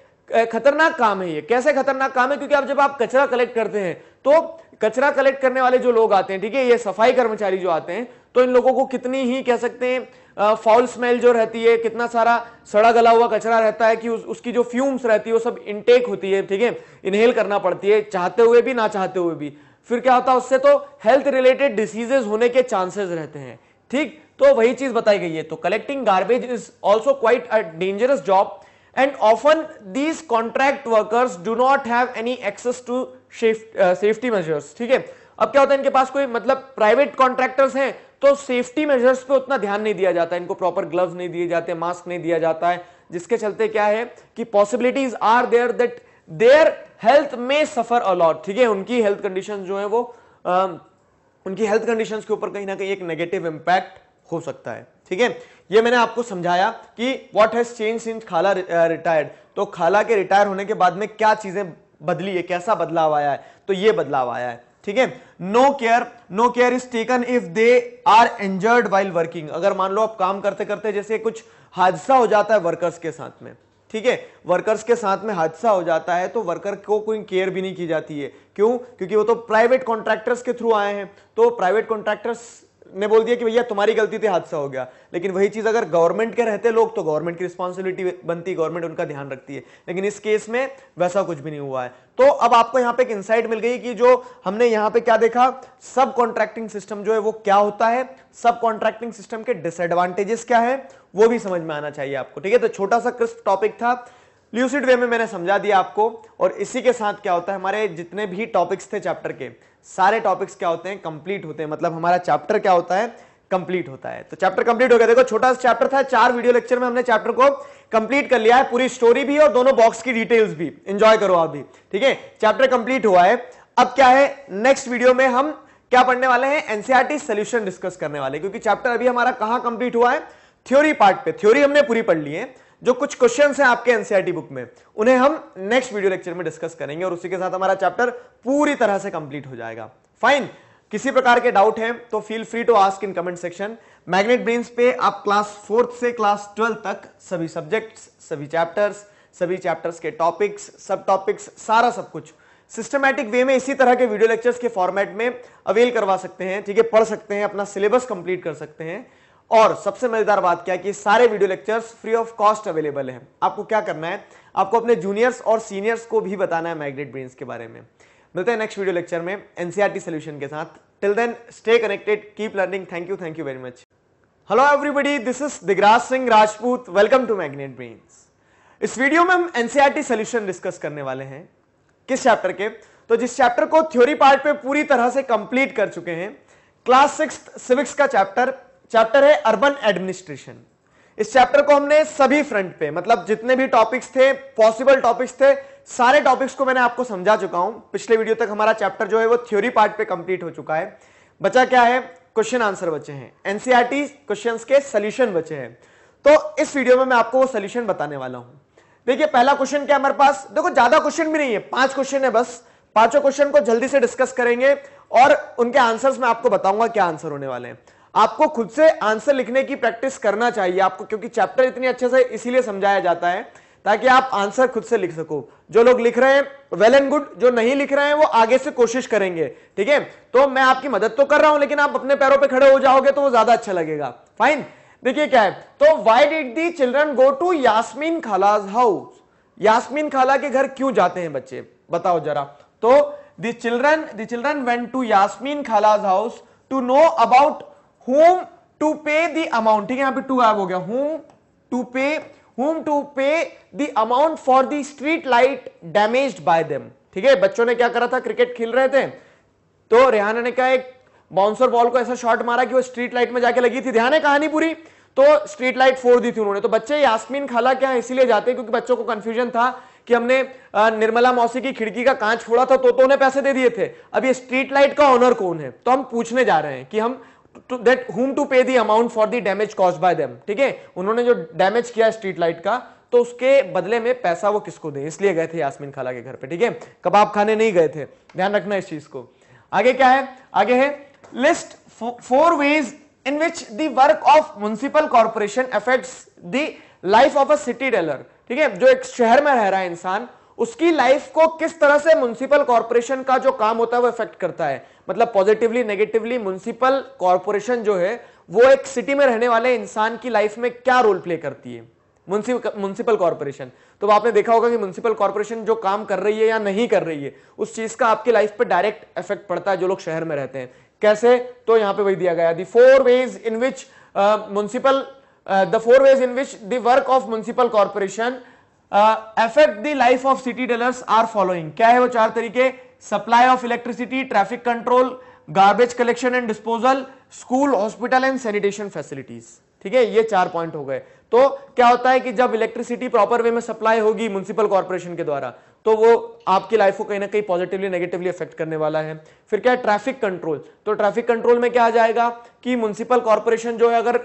खतरनाक काम है ये कैसे खतरनाक काम है क्योंकि आप जब आप कचरा कलेक्ट करते हैं तो कचरा कलेक्ट करने वाले जो लोग आते हैं ठीक है ये सफाई कर्मचारी जो आते हैं तो इन लोगों को कितनी ही कह सकते हैं फॉल स्मेल जो रहती है कितना सारा सड़ा गला हुआ कचरा रहता है कि उस, उसकी जो फ्यूम्स रहती है वो सब इनटेक होती है ठीक है इनहेल करना पड़ती है चाहते हुए भी ना चाहते हुए भी फिर क्या होता है उससे तो हेल्थ रिलेटेड डिसीजेज होने के चांसेस रहते हैं ठीक तो वही चीज बताई गई है तो collecting garbage is also quite a dangerous job and often these contract workers do not have any access to safety measures uh, ठीक है अब क्या होता है इनके पास कोई मतलब प्राइवेट कॉन्ट्रैक्टर्स हैं तो सेफ्टी मेजर्स पे उतना ध्यान नहीं दिया जाता इनको प्रॉपर ग्लव्स नहीं दिए जाते मास्क नहीं दिया जाता है जिसके चलते क्या है कि possibilities are there that their health में सफर अलॉट ठीक है उनकी हेल्थ कंडीशन जो है वो आ, um, उनकी हेल्थ कंडीशन के ऊपर कहीं ना कहीं एक नेगेटिव इंपैक्ट हो सकता है ठीक है ये मैंने आपको समझाया कि व्हाट हैज चेंज सिंस खाला रिटायर्ड uh, तो खाला के रिटायर होने के बाद में क्या चीजें बदली है कैसा बदलाव आया है तो ये बदलाव आया है ठीक है no care no care is taken if they are injured while working अगर मान लो आप काम करते करते जैसे कुछ हादसा हो जाता है वर्कर्स के साथ में ठीक है वर्कर्स के साथ में हादसा हो जाता है तो वर्कर को कोई केयर भी नहीं की जाती है क्यों क्योंकि वो तो प्राइवेट कॉन्ट्रैक्टर्स के थ्रू आए हैं तो प्राइवेट कॉन्ट्रैक्टर्स ने बोल दिया कि भैया तुम्हारी गलती थी हादसा हो गया लेकिन वही चीज़ अगर गवर्नमेंट के रहते लोग तो गवर्नमेंट की रिस्पॉन्सिबिलिटी बनती गवर्नमेंट उनका ध्यान रखती है लेकिन इस केस में वैसा कुछ भी नहीं हुआ है तो अब आपको यहाँ पे एक इंसाइट मिल गई कि जो हमने यहाँ पे क्या देखा सब कॉन्ट्रैक्टिंग सिस्टम जो है वो क्या होता है सब कॉन्ट्रैक्टिंग सिस्टम के डिसएडवांटेजेस क्या है वो भी समझ में आना चाहिए आपको ठीक है तो छोटा सा क्रिस्प टॉपिक था ल्यूसिड वे में मैंने समझा दिया आपको और इसी के साथ क्या होता है हमारे जितने भी टॉपिक्स थे चैप्टर के सारे टॉपिक्स क्या होते हैं कंप्लीट होते हैं मतलब हमारा चैप्टर क्या होता है कंप्लीट होता है तो चैप्टर कंप्लीट हो गया देखो छोटा सा चैप्टर था चार वीडियो लेक्चर में हमने चैप्टर को कंप्लीट कर लिया है पूरी स्टोरी भी और दोनों बॉक्स की डिटेल्स भी एंजॉय करो आप भी ठीक है चैप्टर कंप्लीट हुआ है अब क्या है नेक्स्ट वीडियो में हम क्या पढ़ने वाले हैं एनसीआरटी सोल्यूशन डिस्कस करने वाले क्योंकि चैप्टर अभी हमारा कहां कंप्लीट हुआ है थ्योरी पार्ट पे थ्योरी हमने पूरी पढ़ ली है जो कुछ क्वेश्चन हैं आपके एनसीईआरटी बुक e में उन्हें हम नेक्स्ट वीडियो लेक्चर में डिस्कस करेंगे और उसी के साथ हमारा चैप्टर पूरी तरह से कंप्लीट हो जाएगा फाइन किसी प्रकार के डाउट हैं तो feel free to ask in comment section Magnet Brain पे आप क्लास फोर्थ से क्लास ट्वेल्थ तक सभी सब्जेक्ट्स सभी चैप्टर्स सभी चैप्टर्स के टॉपिक्स सब टॉपिक्स सारा सब कुछ सिस्टमैटिक वे में इसी तरह के वीडियो लेक्चर्स के फॉर्मेट में अवेल करवा सकते हैं ठीक है पढ़ सकते हैं अपना सिलेबस कंप्लीट कर सकते हैं और सबसे मजेदार बात क्या है कि सारे video lectures free of cost available हैं आपको क्या करना है आपको अपने जूनियर्स और सीनियर्स को भी बताना है मैग्नेट ब्रेन्स के बारे में मिलते हैं नेक्स्ट वीडियो लेक्चर में एनसीआरटी सोल्यूशन e के साथ till then stay connected keep learning thank you thank you very much hello everybody this is Digraj Singh Rajput welcome to Magnet Brains इस वीडियो में हम एनसीआरटी सोल्यूशन डिस्कस करने वाले हैं किस चैप्टर के तो जिस चैप्टर को थ्योरी पार्ट पे पूरी तरह से कंप्लीट कर चुके हैं क्लास सिक्स सिविक्स का चैप्टर चैप्टर है अर्बन एडमिनिस्ट्रेशन इस चैप्टर को हमने सभी फ्रंट पे मतलब जितने भी टॉपिक्स थे पॉसिबल टॉपिक्स थे सारे टॉपिक्स को मैंने आपको समझा चुका हूं पिछले वीडियो तक हमारा चैप्टर जो है वो थ्योरी पार्ट पे कंप्लीट हो चुका है बचा क्या है क्वेश्चन आंसर बचे हैं एनसीईआरटी क्वेश्चंस e के सोल्यूशन बचे हैं तो इस वीडियो में मैं आपको वो सोल्यूशन बताने वाला हूं देखिए पहला क्वेश्चन क्या हमारे पास देखो ज्यादा क्वेश्चन भी नहीं है पांच क्वेश्चन है बस पांचों क्वेश्चन को जल्दी से डिस्कस करेंगे और उनके आंसर्स में आपको बताऊंगा क्या आंसर होने वाले हैं आपको खुद से आंसर लिखने की प्रैक्टिस करना चाहिए आपको क्योंकि चैप्टर इतने अच्छे से इसीलिए समझाया जाता है ताकि आप आंसर खुद से लिख सको जो लोग लिख रहे हैं वेल एंड गुड जो नहीं लिख रहे हैं वो आगे से कोशिश करेंगे ठीक है तो मैं आपकी मदद तो कर रहा हूं लेकिन आप अपने पैरों पे खड़े हो जाओगे तो वो ज्यादा अच्छा लगेगा फाइन देखिए क्या है तो why did the children go to Yasmin Khala's house Yasmin Khala के घर क्यों जाते हैं बच्चे बताओ जरा तो children children went to Yasmin Khala's house to know about whom to pay the amount ठीक है यहां पे टू गायब हो गया whom to pay whom to pay the amount for the street light damage by them ठीक है बच्चों ने क्या करा था क्रिकेट खेल रहे थे तो रेहाना ने क्या एक बाउंसर बॉल को ऐसा शॉट मारा कि वो स्ट्रीट लाइट में जाके लगी थी ध्यान है कहानी पूरी तो स्ट्रीट लाइट फोड़ दी थी उन्होंने तो बच्चे यास्मीन खाला क्या इसीलिए जाते हैं क्योंकि बच्चों को कंफ्यूजन था कि हमने निर्मला मौसी की खिड़की का कांच फोड़ा था तो, तो उन्हें पैसे दे दिए थे अब ये स्ट्रीट लाइट का ऑनर कौन है तो हम पूछने जा रहे हैं कि हम that whom to pay the amount for the damage caused by them ठीक है उन्होंने जो डैमेज किया स्ट्रीट लाइट का तो उसके बदले में पैसा वो किसको दे इसलिए गए थे यास्मिन खाला के घर पे ठीक है कबाब खाने नहीं गए थे ध्यान रखना इस चीज को आगे क्या है आगे है list four ways in which the work of municipal corporation affects the life of a city dweller ठीक है जो एक शहर में रह रहा है इंसान उसकी लाइफ को किस तरह से म्युनिसिपल कॉर्पोरेशन का जो काम होता है वो इफेक्ट करता है मतलब पॉजिटिवली नेगेटिवली म्यूनसिपल कॉरपोरेशन जो है वो एक सिटी में रहने वाले इंसान की लाइफ में क्या रोल प्ले करती है म्यूनसिपल कॉरपोरेशन तो आपने देखा होगा कि म्यूनसिपल कॉरपोरेशन जो काम कर रही है या नहीं कर रही है उस चीज का आपकी लाइफ पर डायरेक्ट इफेक्ट पड़ता है जो लोग शहर में रहते हैं कैसे तो यहां पे वही दिया गया the four ways in which municipal the four ways in which the work of municipal corporation affect the life of city dwellers are following क्या है वो चार तरीके supply of electricity, traffic control, garbage collection and disposal, school, hospital and sanitation facilities. ठीक है ये चार point हो गए तो क्या होता है कि जब इलेक्ट्रिसिटी प्रॉपर वे में सप्लाई होगी म्यूनसिपल कॉर्पोरेशन के द्वारा तो वो आपकी लाइफ को कहीं ना कहीं पॉजिटिवली नेगेटिवली इफेक्ट करने वाला है फिर क्या है ट्रैफिक कंट्रोल तो ट्रैफिक कंट्रोल में क्या आ जाएगा कि म्यूनसिपल कॉर्पोरेशन जो है अगर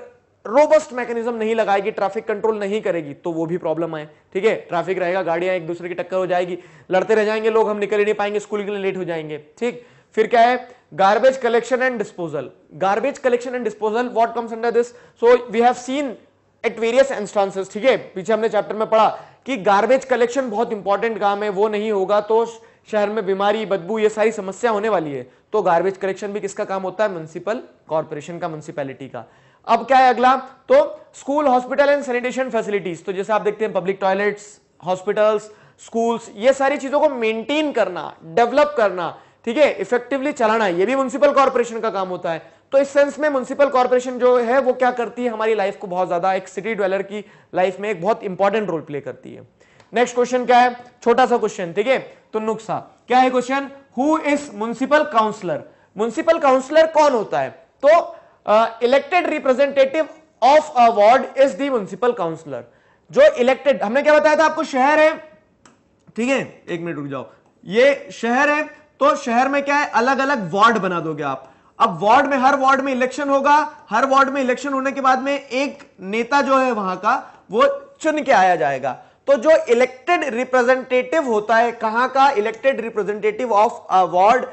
रोबस्ट मैकेनिज्म नहीं लगाएगी ट्रैफिक कंट्रोल नहीं करेगी तो वो भी प्रॉब्लम आए ठीक है ट्रैफिक रहेगा गाड़ियां एक दूसरे की टक्कर हो जाएगी लड़ते रह जाएंगे लोग हम निकल ही नहीं पाएंगे स्कूल के लिए लेट हो जाएंगे ठीक फिर क्या है garbage collection and disposal garbage collection and disposal what comes under this so we have seen at various instances ठीक है पीछे हमने चैप्टर में पढ़ा कि गार्बेज कलेक्शन बहुत इंपॉर्टेंट काम है वो नहीं होगा तो शहर में बीमारी बदबू ये सारी समस्या होने वाली है तो गार्बेज कलेक्शन भी किसका काम होता है म्यूनसिपल कॉर्पोरेशन का म्यूनसिपैलिटी का अब क्या है अगला तो school hospital and sanitation facilities तो जैसे आप देखते हैं पब्लिक टॉयलेट्स हॉस्पिटल्स स्कूल्स ये सारी चीजों को मेंटेन करना डेवलप करना ठीक है इफेक्टिवली चलाना ये भी म्यूनसिपल कॉर्पोरेशन का काम होता है तो इस सेंस में म्यूनसिपल कॉर्पोरेशन जो है वो क्या करती है हमारी लाइफ को बहुत ज्यादा एक सिटी ड्वेलर की लाइफ में एक बहुत इंपॉर्टेंट रोल प्ले करती है नेक्स्ट क्वेश्चन क्या है छोटा सा क्वेश्चन ठीक है तो नुकसा क्या है question who is municipal councillor municipal councillor कौन होता है तो elected representative of a ward is the municipal councillor जो इलेक्टेड हमने क्या बताया था आपको शहर है ठीक है एक मिनट रुक जाओ ये शहर है तो शहर में क्या है अलग अलग वार्ड बना दोगे आप अब वार्ड में हर वार्ड में इलेक्शन होगा हर वार्ड में इलेक्शन होने के बाद में एक नेता जो है वहां का वो चुन के आया जाएगा तो जो इलेक्टेड रिप्रेजेंटेटिव होता है कहां का elected representative of a ward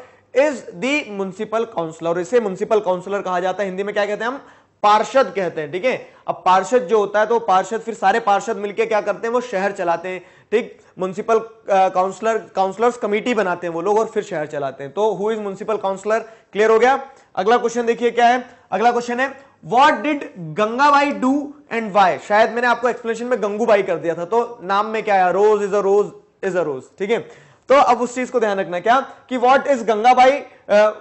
is the municipal councillor इसे म्युनिसिपल काउंसिलर कहा जाता है हिंदी में क्या कहते हैं हम पार्षद कहते हैं ठीक है अब पार्षद जो होता है तो पार्षद फिर सारे पार्षद मिलकर क्या करते हैं वो शहर चलाते हैं ठीक म्युनिसिपल काउंसलर काउंसलर्स कमेटी बनाते हैं वो लोग और फिर शहर चलाते हैं तो who is municipal councillor clear हो गया अगला क्वेश्चन देखिए क्या है अगला क्वेश्चन है what did Gangabai do and why शायद मैंने आपको एक्सप्लेनेशन में गंगूबाई कर दिया था तो नाम में क्या है रोज is a rose is a रोज ठीक है तो अब उस चीज को ध्यान रखना क्या कि what is Gangabai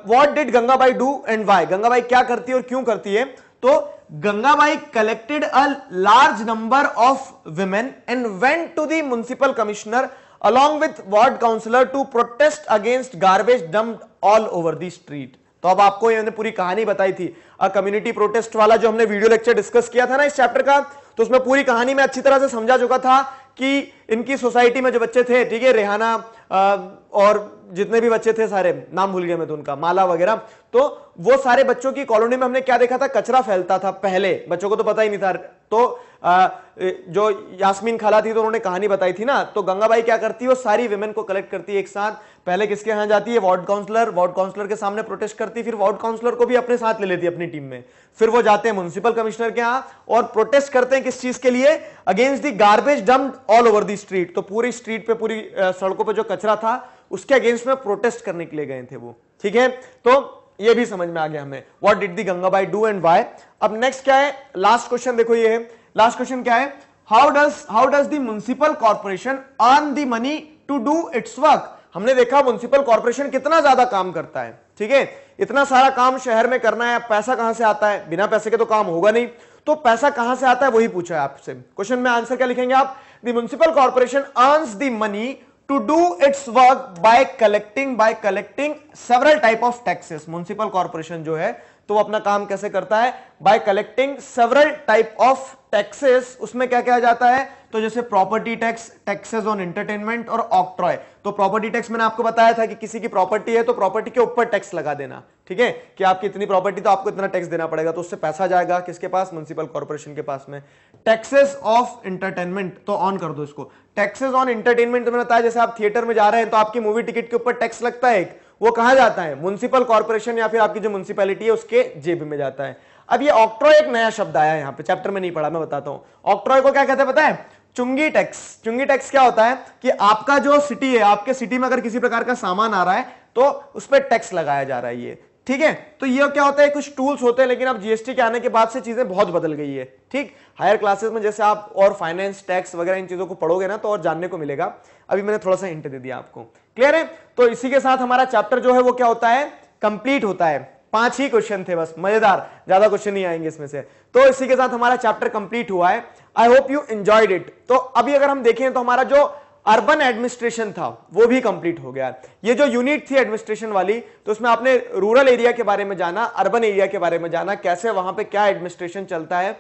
what did Gangabai do and why Gangabai क्या करती है और क्यों करती है तो Gangabai collected a large number of women and went to the municipal commissioner along with ward councillor to protest against garbage dumped all over the street तो अब आपको ये पूरी कहानी बताई थी अ कम्युनिटी प्रोटेस्ट वाला जो हमने वीडियो लेक्चर डिस्कस किया था ना इस चैप्टर का तो उसमें पूरी कहानी में अच्छी तरह से समझा चुका था कि इनकी सोसाइटी में जो बच्चे थे ठीक है रेहाना और जितने भी बच्चे थे सारे नाम भूल गया मैं तो उनका माला वगैरह तो वो सारे बच्चों की कॉलोनी में हमने क्या देखा था कचरा फैलता था पहले बच्चों को तो पता ही नहीं था तो आ, जो यास्मीन खाला थी तो उन्होंने कहानी बताई थी ना तो गंगाबाई क्या करती है वो सारी विमेन को कलेक्ट करती है एक साथ पहले किसके यहाँ जाती है वार्ड काउंसलर वार्ड काउंसलर के सामने प्रोटेस्ट करती फिर वार्ड काउंसलर को भी अपने साथ ले लेती अपनी टीम में फिर वो जाते हैं म्यूनिसिपल कमिश्नर के यहाँ और प्रोटेस्ट करते हैं किस चीज के लिए against the garbage dump all over the street तो पूरी स्ट्रीट पे पूरी सड़कों पर जो कचरा था उसके अगेंस्ट में प्रोटेस्ट करने के लिए गए थे वो ठीक है तो ये भी समझ में आ गया हमें what did the Gangabai do and why अब नेक्स्ट क्या है लास्ट क्वेश्चन देखो ये है लास्ट क्वेश्चन क्या है how does how does the municipal corporation earn the money to do its work हमने देखा म्यूनसिपल कॉर्पोरेशन कितना ज्यादा काम करता है ठीक है इतना सारा काम शहर में करना है पैसा कहां से आता है बिना पैसे के तो काम होगा नहीं तो पैसा कहां से आता है वही पूछा है आपसे क्वेश्चन में आंसर क्या लिखेंगे आप the municipal corporation earn the money to do its work by collecting by collecting several type of taxes municipal corporation जो है तो वो अपना काम कैसे करता है by collecting several type of taxes उसमें क्या क्या जाता है तो जैसे property tax taxes on entertainment और ऑक्ट्रॉय तो प्रॉपर्टी टैक्स मैंने आपको बताया था कि किसी की प्रॉपर्टी है तो प्रॉपर्टी के ऊपर टैक्स लगा देना ठीक है कि आपकी इतनी प्रॉपर्टी तो आपको इतना टैक्स देना पड़ेगा तो उससे पैसा जाएगा किसके पास म्यूनसिपल कॉर्पोरेशन के पास में टैक्सेस ऑफ इंटरटेनमेंट तो ऑन कर दो इसको टैक्सेस ऑन इंटरटेनमेंट तो मैंने बताया जैसे आप थिएटर में जा रहे हैं तो आपकी मूवी टिकट के ऊपर टैक्स लगता है एक वो कहा जाता है म्यूनसिपल कॉर्पोरेशन या फिर आपकी जो म्यूनसिपैलिटी है उसके जेब में जाता है अब ये ऑक्ट्रॉय एक नया शब्द आया यहाँ पे चैप्टर में नहीं पढ़ा मैं बताता हूँ ऑक्ट्रॉय को क्या कहते हैं पता है चुंगी टैक्स चुंगी टैक्स क्या होता है कि आपका जो सिटी है आपके सिटी में अगर किसी प्रकार का सामान आ रहा है तो उस पर टैक्स लगाया जा रहा है ये ठीक है तो ये क्या होता है कुछ टूल्स होते हैं लेकिन अब जीएसटी के आने के बाद से चीजें बहुत बदल गई है ठीक हायर क्लासेस में जैसे आप और फाइनेंस टैक्स वगैरह इन चीजों को पढ़ोगे ना तो और जानने को मिलेगा अभी मैंने थोड़ा सा हिंट दे दिया आपको क्लियर है तो इसी के साथ हमारा चैप्टर जो है वो क्या होता है कंप्लीट होता है पांच ही क्वेश्चन थे बस मजेदार ज्यादा क्वेश्चन नहीं आएंगे इसमें से तो इसी के साथ हमारा चैप्टर कंप्लीट हुआ है I hope you enjoyed it तो अभी अगर हम देखें तो हमारा जो अर्बन एडमिनिस्ट्रेशन था वो भी कंप्लीट हो गया ये जो यूनिट थी एडमिनिस्ट्रेशन वाली तो उसमें आपने रूरल एरिया के बारे में जाना अर्बन एरिया के बारे में जाना कैसे वहां पे क्या एडमिनिस्ट्रेशन चलता है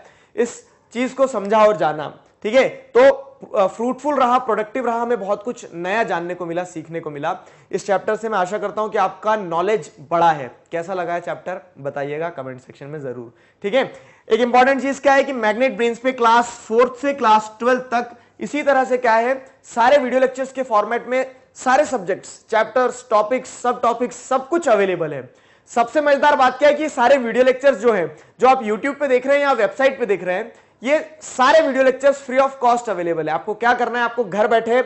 इस चीज को समझा और जाना ठीक है तो फ्रूटफुल रहा प्रोडक्टिव रहा हमें बहुत कुछ नया जानने को मिला सीखने को मिला इस चैप्टर से मैं आशा करता हूं कि आपका नॉलेज बड़ा है कैसा लगा है चैप्टर बताइएगा कमेंट सेक्शन में जरूर ठीक है एक इंपॉर्टेंट चीज क्या है कि मैग्नेट ब्रेन्स पे क्लास फोर्थ से क्लास ट्वेल्थ तक इसी तरह से क्या है सारे वीडियो लेक्चर्स के फॉर्मेट में सारे सब्जेक्ट्स चैप्टर्स टॉपिक्स सब टॉपिक्स सब कुछ अवेलेबल है सबसे मजेदार बात क्या है कि सारे वीडियो लेक्चर्स जो है जो आप यूट्यूब पे देख रहे हैं या वेबसाइट पे देख रहे हैं ये सारे video lectures free of cost available है आपको क्या करना है आपको घर बैठे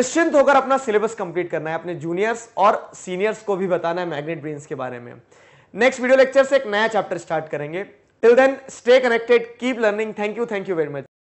निश्चिंत होकर अपना सिलेबस कंप्लीट करना है अपने जूनियर्स और सीनियर्स को भी बताना है मैग्नेट ब्रेन्स के बारे में नेक्स्ट वीडियो लेक्चर से एक नया चैप्टर स्टार्ट करेंगे till then stay connected keep learning thank you thank you very much